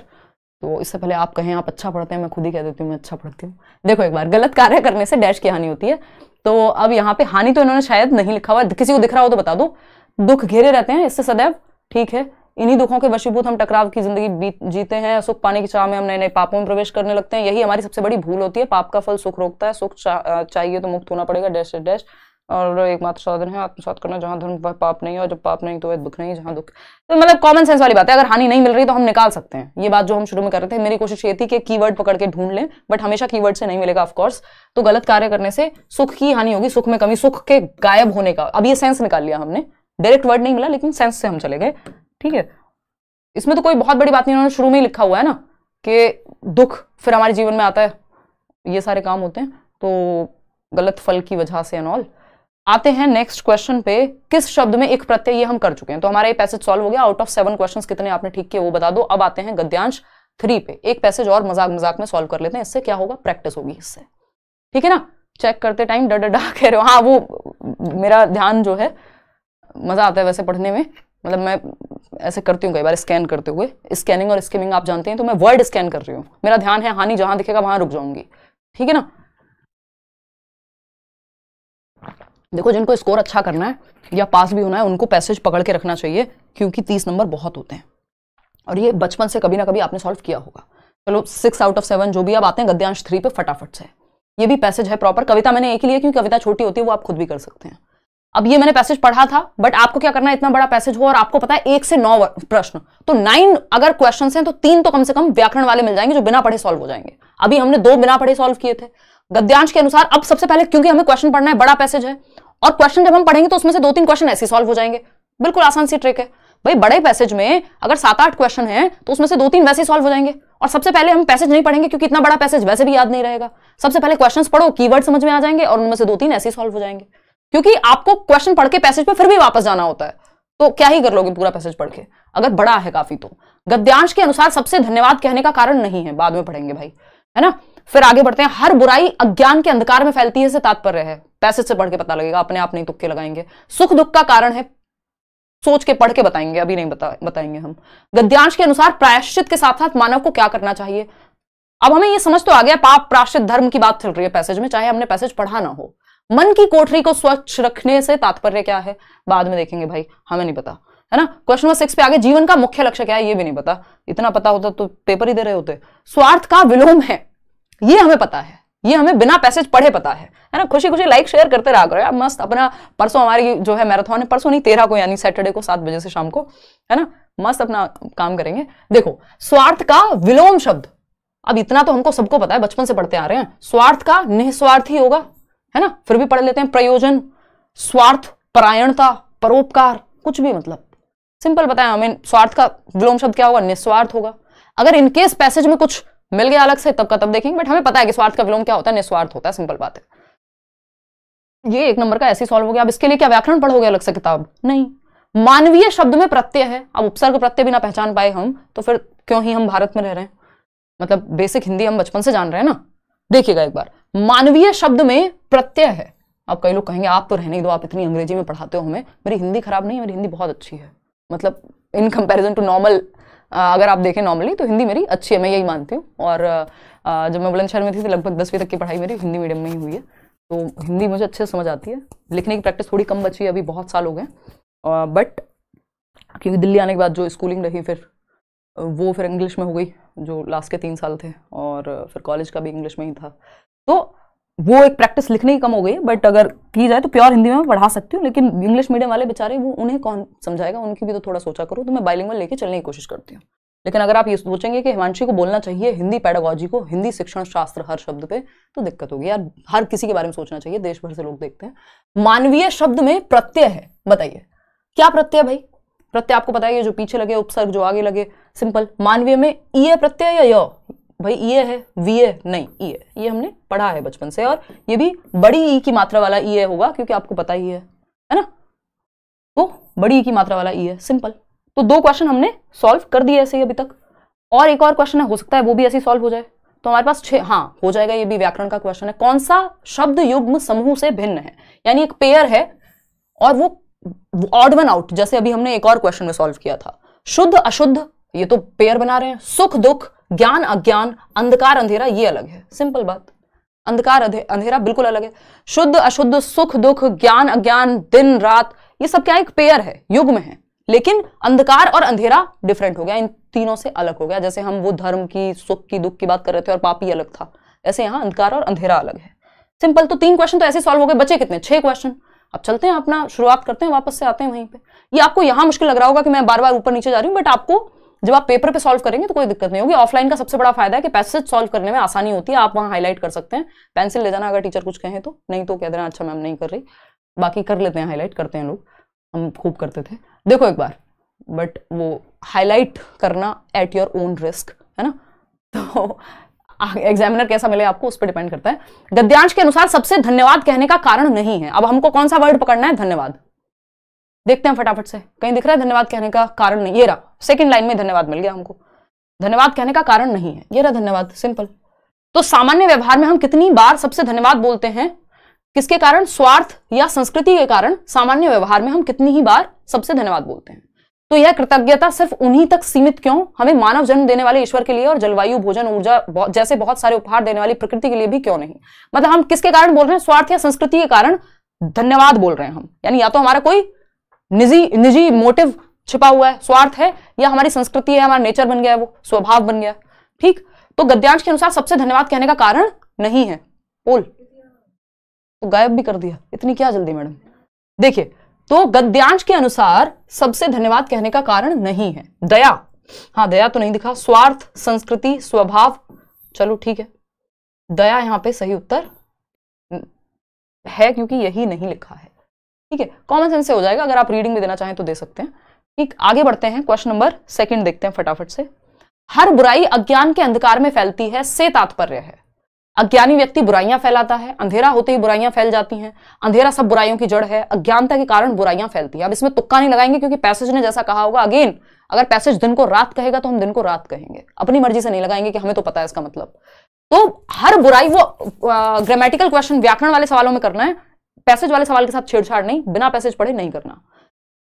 तो इससे पहले आप कहें आप अच्छा पढ़ते हैं मैं खुद ही कह देती हूँ मैं अच्छा पढ़ती हूँ देखो एक बार गलत कार्य करने से डैश की हानि होती है तो अब यहाँ पे हानि तो इन्होंने शायद नहीं लिखा हुआ किसी को दिख रहा हो तो बता दो दुख घेरे रहते हैं इससे सदैव ठीक है इन्हीं दुखों के वशीभूत हम टकराव की जिंदगी जीते हैं सुख पाने की चाह में हम नए नए पापों में प्रवेश करने लगते हैं यही हमारी सबसे बड़ी भूल होती है पाप का फल सुख रोकता है सुख चा, चाहिए तो मुक्त होना पड़ेगा डैश डैश और एकमात्र साधन है आत्मसात करना जहां धर्म वह पाप नहीं है और जब पाप नहीं तो वह दुख नहीं जहां दुख तो मतलब कॉमन सेंस वाली बात है अगर हानि नहीं मिल रही तो हम निकाल सकते हैं ये बात जो हम शुरू में कर रहे थे मेरी कोशिश ये थी कि कीवर्ड पकड़ के ढूंढ लें बट हमेशा कीवर्ड से नहीं मिलेगा ऑफकोर्स तो गलत कार्य करने से सुख की हानि होगी सुख में कमी सुख के गायब होने का अब ये सेंस निकाल लिया हमने डायरेक्ट वर्ड नहीं मिला लेकिन सेंस से हम चले गए ठीक है इसमें तो कोई बहुत बड़ी बात नहीं उन्होंने शुरू में ही लिखा हुआ है ना कि दुख फिर हमारे जीवन में आता है ये सारे काम होते हैं तो गलत फल की वजह से एनऑल ऑल आते हैं नेक्स्ट क्वेश्चन पे किस शब्द में एक प्रत्यय हम कर चुके हैं तो हमारा ये पैसेज सॉल्व हो गया आउट ऑफ सेवन क्वेश्चंस कितने आपने ठीक किए वो बता दो अब आते हैं गद्यांश थ्री पे एक पैसेज और मजाक मजाक में सॉल्व कर लेते हैं इससे क्या होगा प्रैक्टिस होगी इससे ठीक है ना चेक करते टाइम डर डा कह रहे हो हाँ वो मेरा ध्यान जो है मजा आता है वैसे पढ़ने में मतलब मैं ऐसे करती हूँ कई बार स्कैन करते हुए स्कैनिंग और स्किमिंग आप जानते हैं तो मैं वर्ड स्कैन कर रही हूँ मेरा ध्यान है हानि जहाँ दिखेगा वहां रुक जाऊंगी ठीक है ना देखो जिनको स्कोर अच्छा करना है या पास भी होना है उनको पैसेज पकड़ के रखना चाहिए क्योंकि तीस नंबर बहुत होते हैं और ये बचपन से कभी ना कभी आपने सॉल्व किया होगा चलो सिक्स आउट ऑफ सेवन जो भी आप आते हैं गद्यांश थ्री पे फटाफट से ये भी पैसेज है प्रॉपर कविता मैंने एक ही लिया क्योंकि कविता छोटी होती है वो आप खुद भी कर सकते हैं अब ये मैंने पैसेज पढ़ा था बट आपको क्या करना है इतना बड़ा पैसेज हो और आपको पता है एक से नौ प्रश्न तो नाइन अगर क्वेश्चन हैं तो तीन तो कम से कम व्याकरण वाले मिल जाएंगे जो बिना पढ़े सॉल्व हो जाएंगे अभी हमने दो बिना पढ़े सॉल्व किए थे गद्यांश के अनुसार अब सबसे पहले क्योंकि हमें क्वेश्चन पढ़ना है बड़ा पैसेज है और क्वेश्चन जब हम पढ़ेंगे तो उसमें से दो तीन क्वेश्चन ऐसे सॉल्व हो जाएंगे बिल्कुल आसान सी ट्रिक है भाई बड़े पैसेज में अगर सात आठ क्वेश्चन है तो उसमें से दो तीन वैसे ही सॉल्व हो जाएंगे और सबसे पहले हम पैसेज नहीं पढ़ेंगे क्योंकि इतना बड़ा पैसेज वैसे भी याद नहीं रहेगा सबसे पहले क्वेश्चन पढ़ो की समझ में आ जाएंगे और उनमें से दो तीन ऐसे ही सॉल्व हो जाएंगे क्योंकि आपको क्वेश्चन पढ़ के पैसेज पर फिर भी वापस जाना होता है तो क्या ही कर लोगे पूरा पैसेज पढ़ के अगर बड़ा है काफी तो गद्यांश के अनुसार सबसे धन्यवाद कहने का कारण नहीं है बाद में पढ़ेंगे भाई है ना फिर आगे बढ़ते हैं हर बुराई अज्ञान के अंधकार में फैलती है से तात्पर्य है पैसेज से पढ़ के पता लगेगा अपने आप नहीं तुक्के लगाएंगे सुख दुख का कारण है सोच के पढ़ के बताएंगे अभी नहीं बता, बताएंगे हम गद्यांश के अनुसार प्रायश्चित के साथ साथ मानव को क्या करना चाहिए अब हमें यह समझ तो आ गया पाप प्राश्चित धर्म की बात चल रही है पैसेज में चाहे हमने पैसेज पढ़ा ना हो मन की कोठरी को स्वच्छ रखने से तात्पर्य क्या है बाद में देखेंगे भाई हमें नहीं पता है ना क्वेश्चन नंबर सिक्स पे आगे जीवन का मुख्य लक्ष्य क्या है ये भी नहीं पता इतना पता होता तो पेपर ही दे रहे होते स्वार्थ का विलोम है ये हमें पता है ये हमें बिना पैसेज पढ़े पता है है ना खुशी खुशी लाइक शेयर करते रहा करो यार मस्त अपना परसों हमारी जो है मैराथन है परसों नहीं तेरह को यानी सैटरडे को सात बजे से शाम को है ना मस्त अपना काम करेंगे देखो स्वार्थ का विलोम शब्द अब इतना तो हमको सबको पता है बचपन से पढ़ते आ रहे हैं स्वार्थ का निस्वार्थ ही होगा है ना फिर भी पढ़ लेते हैं प्रयोजन स्वार्थ परायणता परोपकार कुछ भी मतलब सिंपल बताया हमें स्वार्थ का विलोम शब्द क्या होगा निस्वार्थ होगा अगर इनकेस पैसेज में कुछ मिल गया अलग से तब का तब देखेंगे बट हमें पता है कि स्वार्थ का विलोम क्या होता है निस्वार्थ होता है सिंपल बात है ये एक नंबर का ऐसे सॉल्व हो गया अब इसके लिए क्या व्याकरण पढ़ोगे अलग से किताब नहीं मानवीय शब्द में प्रत्यय है अब उपसर्ग प्रत्यय भी ना पहचान पाए हम तो फिर क्यों ही हम भारत में रह रहे हैं मतलब बेसिक हिंदी हम बचपन से जान रहे हैं ना देखिएगा एक बार मानवीय शब्द में प्रत्यय है अब कई लोग कहेंगे आप तो रहने दो आप इतनी अंग्रेजी में पढ़ाते हो हमें मेरी हिंदी खराब नहीं है मेरी हिंदी बहुत अच्छी है मतलब इन कंपैरिजन टू नॉर्मल अगर आप देखें नॉर्मली तो हिंदी मेरी अच्छी है मैं यही मानती हूँ और जब मैं बुलंदशहर में थी तो लगभग दसवीं तक की पढ़ाई मेरी हिंदी मीडियम में ही हुई है तो हिंदी मुझे अच्छे से समझ आती है लिखने की प्रैक्टिस थोड़ी कम बची है अभी बहुत साल हो गए बट क्योंकि दिल्ली आने के बाद जो स्कूलिंग रही फिर वो फिर इंग्लिश में हो गई जो लास्ट के तीन साल थे और फिर कॉलेज का भी इंग्लिश में ही था तो वो एक प्रैक्टिस लिखने की कम हो गई बट अगर की जाए तो प्योर हिंदी में पढ़ा सकती हूँ लेकिन इंग्लिश मीडियम वाले बेचारे वो उन्हें कौन समझाएगा उनकी भी तो थोड़ा सोचा करो तो मैं बाइलिंग में लेके चलने की कोशिश करती हूँ लेकिन अगर आप ये सोचेंगे कि हिमांशी को बोलना चाहिए हिंदी पैडागॉजी को हिंदी शिक्षण शास्त्र हर शब्द पे तो दिक्कत होगी यार हर किसी के बारे में सोचना चाहिए देश भर से लोग देखते हैं मानवीय शब्द में प्रत्यय है बताइए क्या प्रत्यय भाई प्रत्यय आपको बताइए जो पीछे लगे उपसर्ग जो आगे लगे सिंपल मानवीय में ई प्रत्यय या य भाई ई e है वी ए नहीं ई e ये e हमने पढ़ा है बचपन से और ये भी बड़ी ई की मात्रा वाला ई होगा क्योंकि आपको पता ही है है ना तो बड़ी ई की मात्रा वाला ई है सिंपल तो दो क्वेश्चन हमने सॉल्व कर दिए ऐसे ही अभी तक और एक और क्वेश्चन है हो सकता है वो भी ऐसे सॉल्व हो जाए तो हमारे पास छह हाँ हो जाएगा ये भी व्याकरण का क्वेश्चन है कौन सा शब्द युग्म समूह से भिन्न है यानी एक पेयर है और वो ऑड वन आउट जैसे अभी हमने एक और क्वेश्चन में सॉल्व किया था शुद्ध अशुद्ध ये तो पेयर बना रहे हैं सुख दुख ज्ञान अज्ञान अंधकार अंधेरा ये अलग है सिंपल बात अंधकार अंधेरा बिल्कुल अलग है शुद्ध अशुद्ध सुख दुख ज्ञान अज्ञान दिन रात ये सब क्या एक पेयर है युग में है लेकिन अंधकार और अंधेरा डिफरेंट हो गया इन तीनों से अलग हो गया जैसे हम वो धर्म की सुख की दुख की बात कर रहे थे और पापी अलग था ऐसे यहां अंधकार और अंधेरा अलग है सिंपल तो तीन क्वेश्चन तो ऐसे सॉल्व हो गए बचे कितने छह क्वेश्चन अब चलते हैं अपना शुरुआत करते हैं वापस से आते हैं वहीं पे ये आपको यहां मुश्किल लग रहा होगा कि मैं बार बार ऊपर नीचे जा रही हूं बट आपको जब आप पेपर पे सॉल्व करेंगे तो कोई दिक्कत नहीं होगी ऑफलाइन का सबसे बड़ा फायदा है कि पैसेज सॉल्व करने में आसानी होती है आप वहाँ हाईलाइट कर सकते हैं पेंसिल ले जाना अगर टीचर कुछ कहें तो नहीं तो कह देना अच्छा मैम नहीं कर रही बाकी कर लेते हैं हाईलाइट करते हैं लोग हम खूब करते थे देखो एक बार बट वो हाईलाइट करना एट योर ओन रिस्क है ना (laughs) तो एग्जामिनर कैसा मिले आपको उस पर डिपेंड करता है गद्यांश के अनुसार सबसे धन्यवाद कहने का कारण नहीं है अब हमको कौन सा वर्ड पकड़ना है धन्यवाद देखते हैं फटाफट से कहीं दिख रहा है धन्यवाद कहने का कारण नहीं ये रहा सेकंड लाइन में धन्यवाद मिल गया हमको धन्यवाद कहने का कारण नहीं है ये रहा धन्यवाद सिंपल तो सामान्य व्यवहार में हम कितनी बार सबसे धन्यवाद बोलते हैं किसके कारण स्वार्थ या संस्कृति के कारण सामान्य व्यवहार में हम कितनी ही बार सबसे धन्यवाद बोलते हैं तो यह कृतज्ञता सिर्फ उन्हीं तक सीमित क्यों हमें मानव जन्म देने वाले ईश्वर के लिए और जलवायु भोजन ऊर्जा जैसे बहुत सारे उपहार देने वाली प्रकृति के लिए भी क्यों नहीं मतलब हम किसके कारण बोल रहे हैं स्वार्थ या संस्कृति के कारण धन्यवाद बोल रहे हैं हम यानी या तो हमारा कोई निजी निजी मोटिव छिपा हुआ है स्वार्थ है या हमारी संस्कृति है हमारा नेचर बन गया है वो स्वभाव बन गया ठीक तो गद्यांश के अनुसार सबसे धन्यवाद कहने का कारण नहीं है बोल तो गायब भी कर दिया इतनी क्या जल्दी मैडम देखिए तो गद्यांश के अनुसार सबसे धन्यवाद कहने का कारण नहीं है दया हाँ दया तो नहीं दिखा स्वार्थ संस्कृति स्वभाव चलो ठीक है दया यहां पे सही उत्तर है क्योंकि यही नहीं लिखा है ठीक है कॉमन सेंस से हो जाएगा अगर आप रीडिंग भी देना चाहें तो दे सकते हैं ठीक आगे बढ़ते हैं क्वेश्चन नंबर सेकंड देखते हैं फटाफट से हर बुराई अज्ञान के अंधकार में फैलती है से तात्पर्य है अज्ञानी व्यक्ति बुराइयां फैलाता है अंधेरा होते ही बुराइयां फैल जाती हैं अंधेरा सब बुराइयों की जड़ है अज्ञानता के कारण बुराइयां फैलती है अब इसमें तुक्का नहीं लगाएंगे क्योंकि पैसेज ने जैसा कहा होगा अगेन अगर पैसेज दिन को रात कहेगा तो हम दिन को रात कहेंगे अपनी मर्जी से नहीं लगाएंगे कि हमें तो पता है इसका मतलब तो हर बुराई वो ग्रामेटिकल क्वेश्चन व्याकरण वाले सवालों में करना है पैसेज वाले सवाल के साथ छेड़छाड़ नहीं बिना पैसेज पढ़े नहीं करना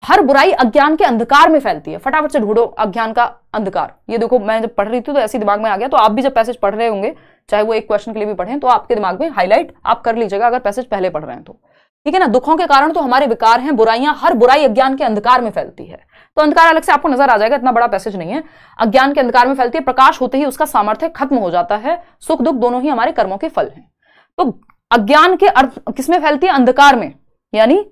हर बुराई अज्ञान के अंधकार में फैलती है फटाफट से ढूंढो अज्ञान का अंधकार ये देखो मैं जब पढ़ रही थी तो ऐसे दिमाग में आ गया तो आप भी जब पैसेज पढ़ रहे होंगे चाहे वो एक क्वेश्चन के लिए भी पढ़ें तो आपके दिमाग में हाईलाइट आप कर लीजिएगा अगर पैसेज पहले पढ़ रहे हैं तो ठीक है ना दुखों के कारण तो हमारे विकार हैं बुराइयां हर बुराई अज्ञान के अंधकार में फैलती है तो अंधकार अलग से आपको नजर आ जाएगा इतना बड़ा पैसेज नहीं है अज्ञान के अंधकार में फैलती है प्रकाश होते ही उसका सामर्थ्य खत्म हो जाता है सुख दुख दोनों ही हमारे कर्मों के फल हैं तो अज्ञान के अर्थ किसमें फैलती है अंधकार में यानी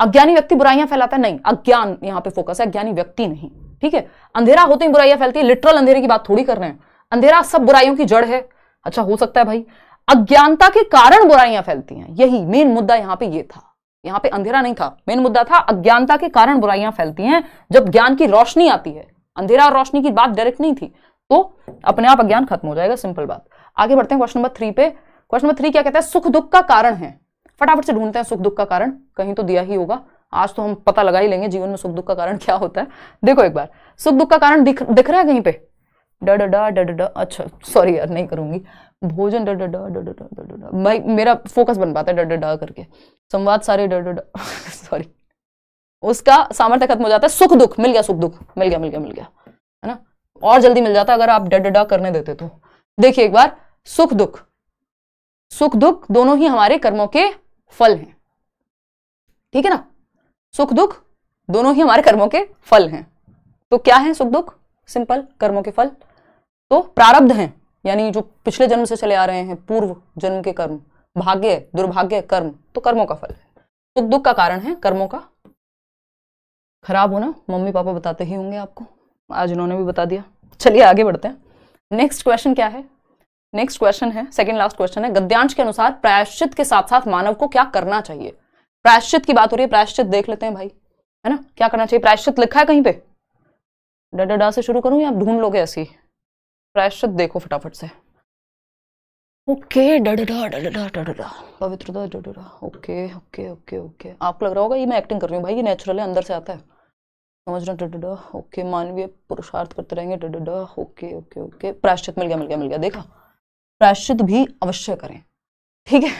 अज्ञानी व्यक्ति बुराइयां फैलाता है नहीं अज्ञान यहां पे फोकस है अज्ञानी व्यक्ति नहीं ठीक है अंधेरा होते तो ही बुराइयां फैलती है लिटरल अंधेरे की बात थोड़ी कर रहे हैं अंधेरा सब बुराइयों की जड़ है अच्छा हो सकता है भाई अज्ञानता के कारण बुराइयां फैलती हैं यही मेन मुद्दा यहाँ पे ये था यहां पर अंधेरा नहीं था मेन मुद्दा था अज्ञानता के कारण बुराइयां फैलती हैं जब ज्ञान की रोशनी आती है अंधेरा और रोशनी की बात डायरेक्ट नहीं थी तो अपने आप अज्ञान खत्म हो जाएगा सिंपल बात आगे बढ़ते हैं क्वेश्चन नंबर थ्री पे क्वेश्चन नंबर थ्री क्या कहता है सुख दुख का कारण है फटाफट से ढूंढते हैं सुख दुख का कारण कहीं तो दिया ही होगा आज तो हम पता लगा ही लेंगे जीवन में सुख दुख का कारण क्या होता है देखो एक बार सुख दुख का कारण दिख दिख रहा है कहीं पे डा डा डा डा अच्छा सॉरी यार नहीं करूंगी भोजन डा डा डा डा डा डा भाई मेरा फोकस बन पाता है डा डा डा करके संवाद सारे डा डा डा सॉरी उसका सामर्थ्य खत्म हो जाता है सुख दुख मिल गया सुख दुख मिल गया मिल गया मिल गया है ना और जल्दी मिल जाता अगर आप डा डा करने देते तो देखिए एक बार सुख दुख सुख दुख दोनों ही हमारे कर्मों के फल हैं ठीक है ना सुख दुख दोनों ही हमारे कर्मों के फल हैं तो क्या है सुख दुख सिंपल कर्मों के फल तो प्रारब्ध हैं यानी जो पिछले जन्म से चले आ रहे हैं पूर्व जन्म के कर्म भाग्य दुर्भाग्य कर्म तो कर्मों का फल है सुख दुख का कारण है कर्मों का खराब होना मम्मी पापा बताते ही होंगे आपको आज उन्होंने भी बता दिया चलिए आगे बढ़ते हैं नेक्स्ट क्वेश्चन क्या है नेक्स्ट क्वेश्चन है सेकंड लास्ट क्वेश्चन है गद्यांश के अनुसार प्रायश्चित के साथ साथ मानव को क्या करना चाहिए प्रायश्चित की बात हो रही है प्रायश्चित देख लेते हैं भाई है ना क्या करना चाहिए प्रायश्चित लिखा है कहीं पे डा से शुरू करूं या आप ढूंढ लोगे ऐसी प्रायश्चित देखो फटाफट से ओके पवित्रता ओके ओके ओके ओके आपको लग रहा होगा ये मैं एक्टिंग कर रही हूँ भाई ये नेचुरल है अंदर से आता है समझ डा डा ओके मानवीय पुरुषार्थ करते रहेंगे डा ओके ओके ओके प्रायश्चित मिल गया मिल गया मिल गया देखा प्रायश्चित भी अवश्य करें ठीक है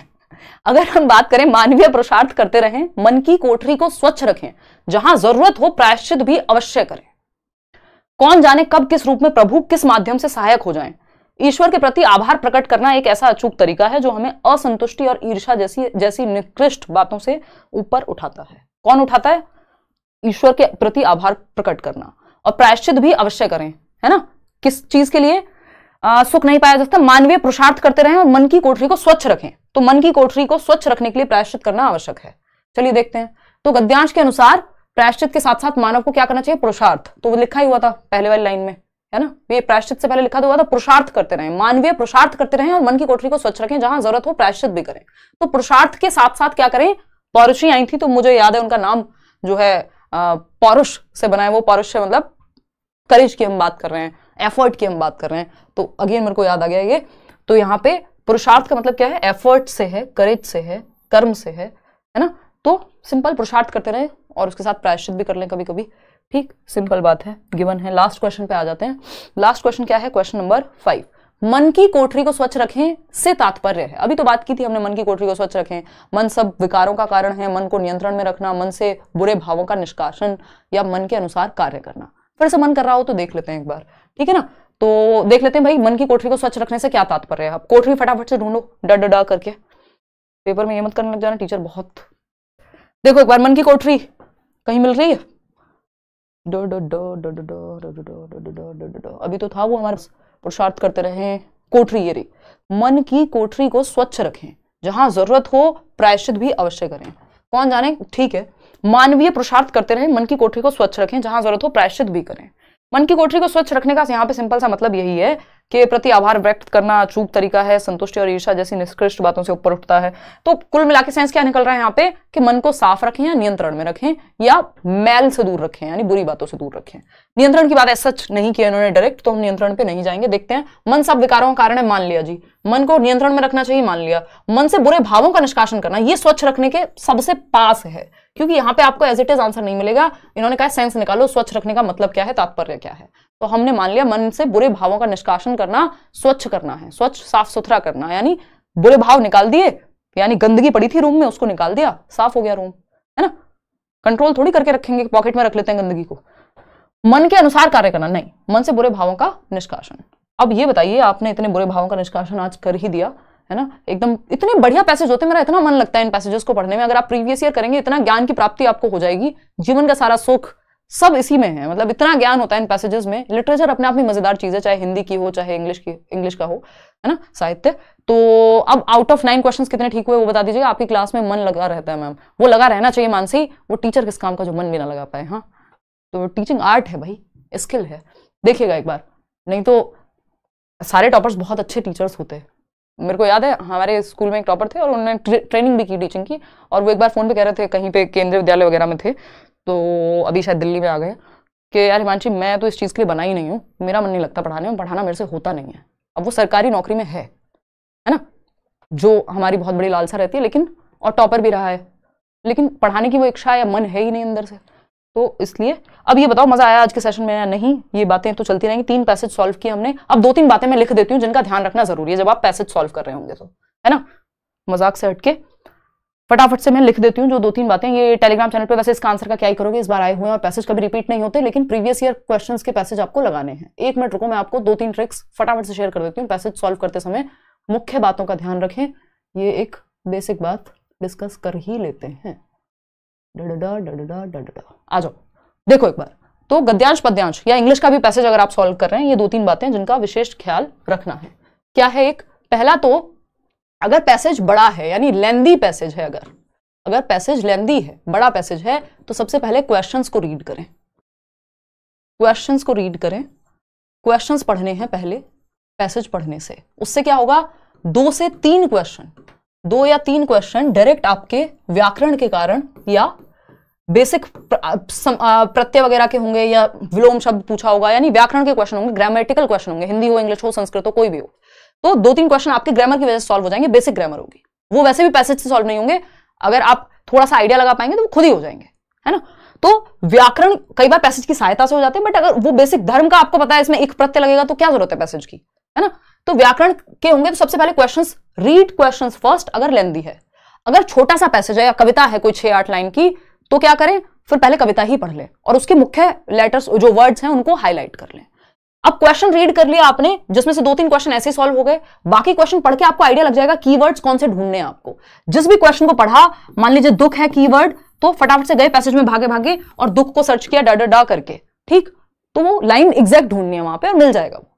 अगर हम बात करें मानवीय पुरुषार्थ करते रहें मन की कोठरी को स्वच्छ रखें जहां जरूरत हो प्रायश्चित भी अवश्य करें कौन जाने कब किस रूप में प्रभु किस माध्यम से सहायक हो जाएं ईश्वर के प्रति आभार प्रकट करना एक ऐसा अचूक तरीका है जो हमें असंतुष्टि और ईर्षा जैसी जैसी निकृष्ट बातों से ऊपर उठाता है कौन उठाता है ईश्वर के प्रति आभार प्रकट करना और प्रायश्चित भी अवश्य करें है ना किस चीज के लिए सुख नहीं पाया जाता मानवीय पुरुषार्थ करते रहें और मन की कोठरी को स्वच्छ रखें तो मन की कोठरी को स्वच्छ रखने के लिए प्रायश्चित करना आवश्यक है चलिए देखते हैं तो गद्यांश के अनुसार प्रायश्चित के साथ साथ मानव को क्या करना चाहिए पुरुषार्थ तो वो लिखा ही हुआ था पहले वाली लाइन में है ना ये प्रायश्चित से पहले लिखा तो हुआ था पुरुषार्थ करते रहे मानवीय पुरुषार्थ करते रहे और मन की कोठरी को स्वच्छ रखें जहां जरूरत हो प्रायश्चित भी करें तो पुरुषार्थ के साथ साथ क्या करें पौरुषी आई थी तो मुझे याद है उनका नाम जो है पौरुष से बनाए वो पौरुष मतलब करेज की हम बात कर रहे हैं एफर्ट की हम बात कर रहे हैं तो अगेन मेरे को याद आ गया ये तो यहाँ पे पुरुषार्थ का मतलब क्या है एफर्ट से है करेज से है कर्म से है है ना तो सिंपल पुरुषार्थ करते रहे और उसके साथ प्रायश्चित भी कर लें कभी कभी ठीक सिंपल बात है गिवन है लास्ट क्वेश्चन पे आ जाते हैं लास्ट क्वेश्चन क्या है क्वेश्चन नंबर फाइव मन की कोठरी को स्वच्छ रखें से तात्पर्य है अभी तो बात की थी हमने मन की कोठरी को स्वच्छ रखें मन सब विकारों का कारण है मन को नियंत्रण में रखना मन से बुरे भावों का निष्कासन या मन के अनुसार कार्य करना फिर से मन कर रहा हो तो देख लेते हैं एक बार ठीक है ना तो देख लेते हैं भाई मन की कोठरी को स्वच्छ रखने से क्या तात्पर्य है आप कोठरी फटाफट से ढूंढो डर डर करके पेपर में ये मत करने लग जाना टीचर बहुत देखो एक बार मन की कोठरी कहीं मिल रही है अभी तो था वो हमारे पुरुषार्थ करते रहे कोठरी ये रही मन की कोठरी को स्वच्छ रखें जहां जरूरत हो प्रायश्चित भी अवश्य करें कौन जाने ठीक है मानवीय पुरुषार्थ करते रहे मन की कोठरी को स्वच्छ रखें जहां जरूरत हो प्रायश्चित भी करें मन की कोठरी को स्वच्छ रखने का यहाँ पे सिंपल सा मतलब यही है कि प्रति आभार व्यक्त करना अचूक तरीका है संतुष्टि और ईर्षा जैसी निष्कृष्ट बातों से ऊपर उठता है तो कुल मिला के साइंस क्या निकल रहा है यहाँ पे कि मन को साफ रखें या नियंत्रण में रखें या मैल से दूर रखें यानी बुरी बातों से दूर रखें नियंत्रण की बात है सच नहीं किया इन्होंने डायरेक्ट तो हम नियंत्रण पे नहीं जाएंगे देखते हैं मन सब विकारों का कारण है मान लिया जी मन को नियंत्रण में रखना चाहिए मान लिया मन से बुरे भावों का निष्कासन करना ये स्वच्छ रखने के सबसे पास है क्योंकि यहाँ पे आपको एज इट इज आंसर नहीं मिलेगा इन्होंने कहा सेंस निकालो स्वच्छ रखने का मतलब क्या है तात्पर्य क्या है तो हमने मान लिया मन से बुरे भावों का निष्कासन करना स्वच्छ करना है स्वच्छ साफ सुथरा करना यानी बुरे भाव निकाल दिए यानी गंदगी पड़ी थी रूम में उसको निकाल दिया साफ हो गया रूम है ना कंट्रोल थोड़ी करके रखेंगे पॉकेट में रख लेते हैं गंदगी को मन के अनुसार कार्य करना नहीं मन से बुरे भावों का निष्कासन अब ये बताइए आपने इतने बुरे भावों का निष्कासन आज कर ही दिया है ना एकदम इतने बढ़िया पैसेज होते हैं मेरा इतना मन लगता है इन पैसेजेस को पढ़ने में अगर आप प्रीवियस ईयर करेंगे इतना ज्ञान की प्राप्ति आपको हो जाएगी जीवन का सारा सुख सब इसी में है मतलब इतना ज्ञान होता है इन पैसेजेस में लिटरेचर अपने आप में मजेदार चीज है चाहे हिंदी की हो चाहे इंग्लिश की इंग्लिश का हो है ना साहित्य तो अब आउट ऑफ नाइन क्वेश्चंस कितने ठीक हुए वो बता दीजिए आपकी क्लास में मन लगा रहता है मैम वो लगा रहना चाहिए मानसी वो टीचर किस काम का जो मन भी ना लगा पाए हाँ तो टीचिंग आर्ट है भाई स्किल है देखिएगा एक बार नहीं तो सारे टॉपर्स बहुत अच्छे टीचर्स होते हैं मेरे को याद है हमारे स्कूल में एक टॉपर थे और उन्होंने ट्रे, ट्रेनिंग भी की टीचिंग की और वो एक बार फ़ोन पे कह रहे थे कहीं पे केंद्रीय विद्यालय वगैरह में थे तो अभी शायद दिल्ली में आ गए कि यार हिमांशी मैं तो इस चीज़ के लिए बना ही नहीं हूँ मेरा मन नहीं लगता पढ़ाने में पढ़ाना मेरे से होता नहीं है अब वो सरकारी नौकरी में है है ना जो हमारी बहुत बड़ी लालसा रहती है लेकिन और टॉपर भी रहा है लेकिन पढ़ाने की वो इच्छा या मन है ही नहीं अंदर से तो इसलिए अब ये बताओ मजा आया आज के सेशन में या नहीं ये बातें तो चलती रहेंगी तीन पैसेज सॉल्व किए हमने अब दो तीन बातें मैं लिख देती हूँ जिनका ध्यान रखना जरूरी है जब आप पैसेज सॉल्व कर रहे होंगे तो है ना मजाक से हटके फटाफट से मैं लिख देती हूँ जो दो तीन बातें ये टेलीग्राम चैनल पे वैसे इसका आंसर का क्या ही करोगे इस बार आए हुए हैं और पैसेज कभी रिपीट नहीं होते लेकिन प्रीवियस ईयर क्वेश्चंस के पैसेज आपको लगाने हैं एक मिनट रुको मैं आपको दो तीन ट्रिक्स फटाफट से शेयर कर देती हूँ पैसेज सॉल्व करते समय मुख्य बातों का ध्यान रखें ये एक बेसिक बात डिस्कस कर ही लेते हैं जाओ देखो एक बार तो गद्यांश पद्यांश या इंग्लिश का भी पैसेज अगर आप सॉल्व कर रहे हैं ये दो तीन बातें जिनका विशेष ख्याल रखना है क्या है एक पहला तो अगर पैसेज बड़ा है यानी लेंदी पैसेज है अगर अगर पैसेज लेंदी है बड़ा पैसेज है तो सबसे पहले क्वेश्चंस को रीड करें क्वेश्चंस को रीड करें क्वेश्चंस पढ़ने हैं पहले पैसेज पढ़ने से उससे क्या होगा दो से तीन क्वेश्चन दो या तीन क्वेश्चन डायरेक्ट आपके व्याकरण के कारण या बेसिक प्रत्यय वगैरह के होंगे या विलोम शब्द पूछा होगा यानी व्याकरण के क्वेश्चन होंगे ग्रामेटिकल क्वेश्चन होंगे हिंदी हो इंग्लिश हो संस्कृत हो कोई भी हो तो दो तीन क्वेश्चन आपके ग्रामर की वजह से सॉल्व हो जाएंगे बेसिक ग्रामर होगी वो वैसे भी पैसेज से सॉल्व नहीं होंगे अगर आप थोड़ा सा आइडिया लगा पाएंगे तो खुद ही हो जाएंगे है ना तो व्याकरण कई बार पैसेज की सहायता से हो जाते हैं बट अगर वो बेसिक धर्म का आपको पता है इसमें एक प्रत्यय लगेगा तो क्या जरूरत है पैसेज की है ना तो व्याकरण के होंगे तो सबसे पहले क्वेश्चंस रीड क्वेश्चंस फर्स्ट अगर लेंदी है अगर छोटा सा पैसेज है या कविता है कोई छह आठ लाइन की तो क्या करें फिर पहले कविता ही पढ़ लें और उसके मुख्य लेटर्स जो वर्ड्स हैं उनको हाईलाइट कर लें अब क्वेश्चन रीड कर लिया आपने जिसमें से दो तीन क्वेश्चन ऐसे सॉल्व हो गए बाकी क्वेश्चन पढ़ के आपको आइडिया लग जाएगा कीवर्ड्स कौन से ढूंढने हैं आपको जिस भी क्वेश्चन को पढ़ा मान लीजिए दुख है कीवर्ड तो फटाफट से गए पैसेज में भागे भागे और दुख को सर्च किया डा डा करके ठीक तो वो लाइन एग्जैक्ट ढूंढनी है वहां पर मिल जाएगा वो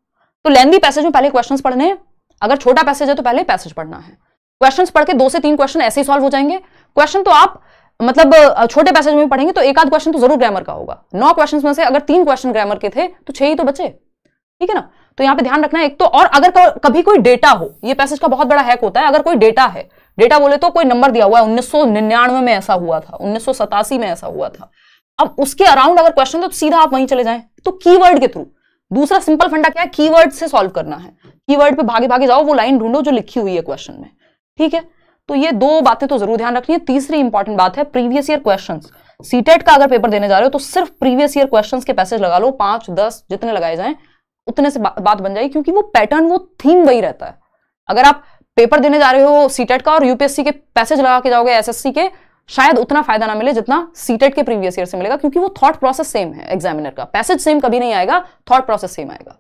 तो लेंदी पैसेज में पहले क्वेश्चन पढ़ने हैं अगर छोटा पैसेज है तो पहले पैसेज पढ़ना है क्वेश्चन पढ़ के दो से तीन क्वेश्चन ऐसे ही सॉल्व हो जाएंगे क्वेश्चन तो आप मतलब छोटे पैसेज में पढ़ेंगे तो एक आध क्वेश्चन तो जरूर ग्रामर का होगा नौ क्वेश्चन में से अगर तीन क्वेश्चन ग्रामर के थे तो छह ही तो बचे ठीक है ना तो यहाँ पे ध्यान रखना है एक तो और अगर कभी कोई डेटा हो ये पैसेज का बहुत बड़ा हैक होता है अगर कोई डेटा है डेटा बोले तो कोई नंबर दिया हुआ है उन्नीस में ऐसा हुआ था उन्नीस में ऐसा हुआ था अब उसके अराउंड अगर क्वेश्चन तो सीधा आप वहीं चले जाए तो कीवर्ड के थ्रू दूसरा सिंपल फंडा क्या है कीवर्ड से सॉल्व करना है कीवर्ड पे भागे भागे जाओ वो लाइन ढूंढो जो लिखी हुई है क्वेश्चन में ठीक है तो ये दो बातें तो जरूर ध्यान रखनी है तीसरी इंपॉर्टेंट बात है प्रीवियस ईयर क्वेश्चन सीटेट का अगर पेपर देने जा रहे हो तो सिर्फ प्रीवियस ईयर क्वेश्चन के पैसेज लगा लो पांच दस जितने लगाए जाए उतने से बा, बात बन जाएगी क्योंकि वो पैटर्न वो थीम वही रहता है अगर आप पेपर देने जा रहे हो सीटेट e का और यूपीएससी के पैसेज लगा के जाओगे एसएससी के शायद उतना फायदा ना मिले जितना सीटेट e के प्रीवियस ईयर से मिलेगा क्योंकि वो थॉट प्रोसेस सेम है एग्जामिनर का पैसेज सेम कभी नहीं आएगा थॉट प्रोसेस सेम आएगा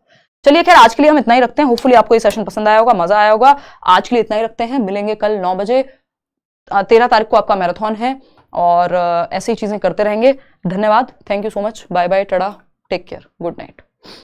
चलिए खैर आज के लिए हम इतना ही रखते हैं होपफुली आपको ये सेशन पसंद आया होगा मजा आया होगा आज के लिए इतना ही रखते हैं मिलेंगे कल नौ बजे तेरह तारीख को आपका मैराथन है और ऐसी चीज़ें करते रहेंगे धन्यवाद thank you so much bye bye टड़ा टेक केयर गुड नाइट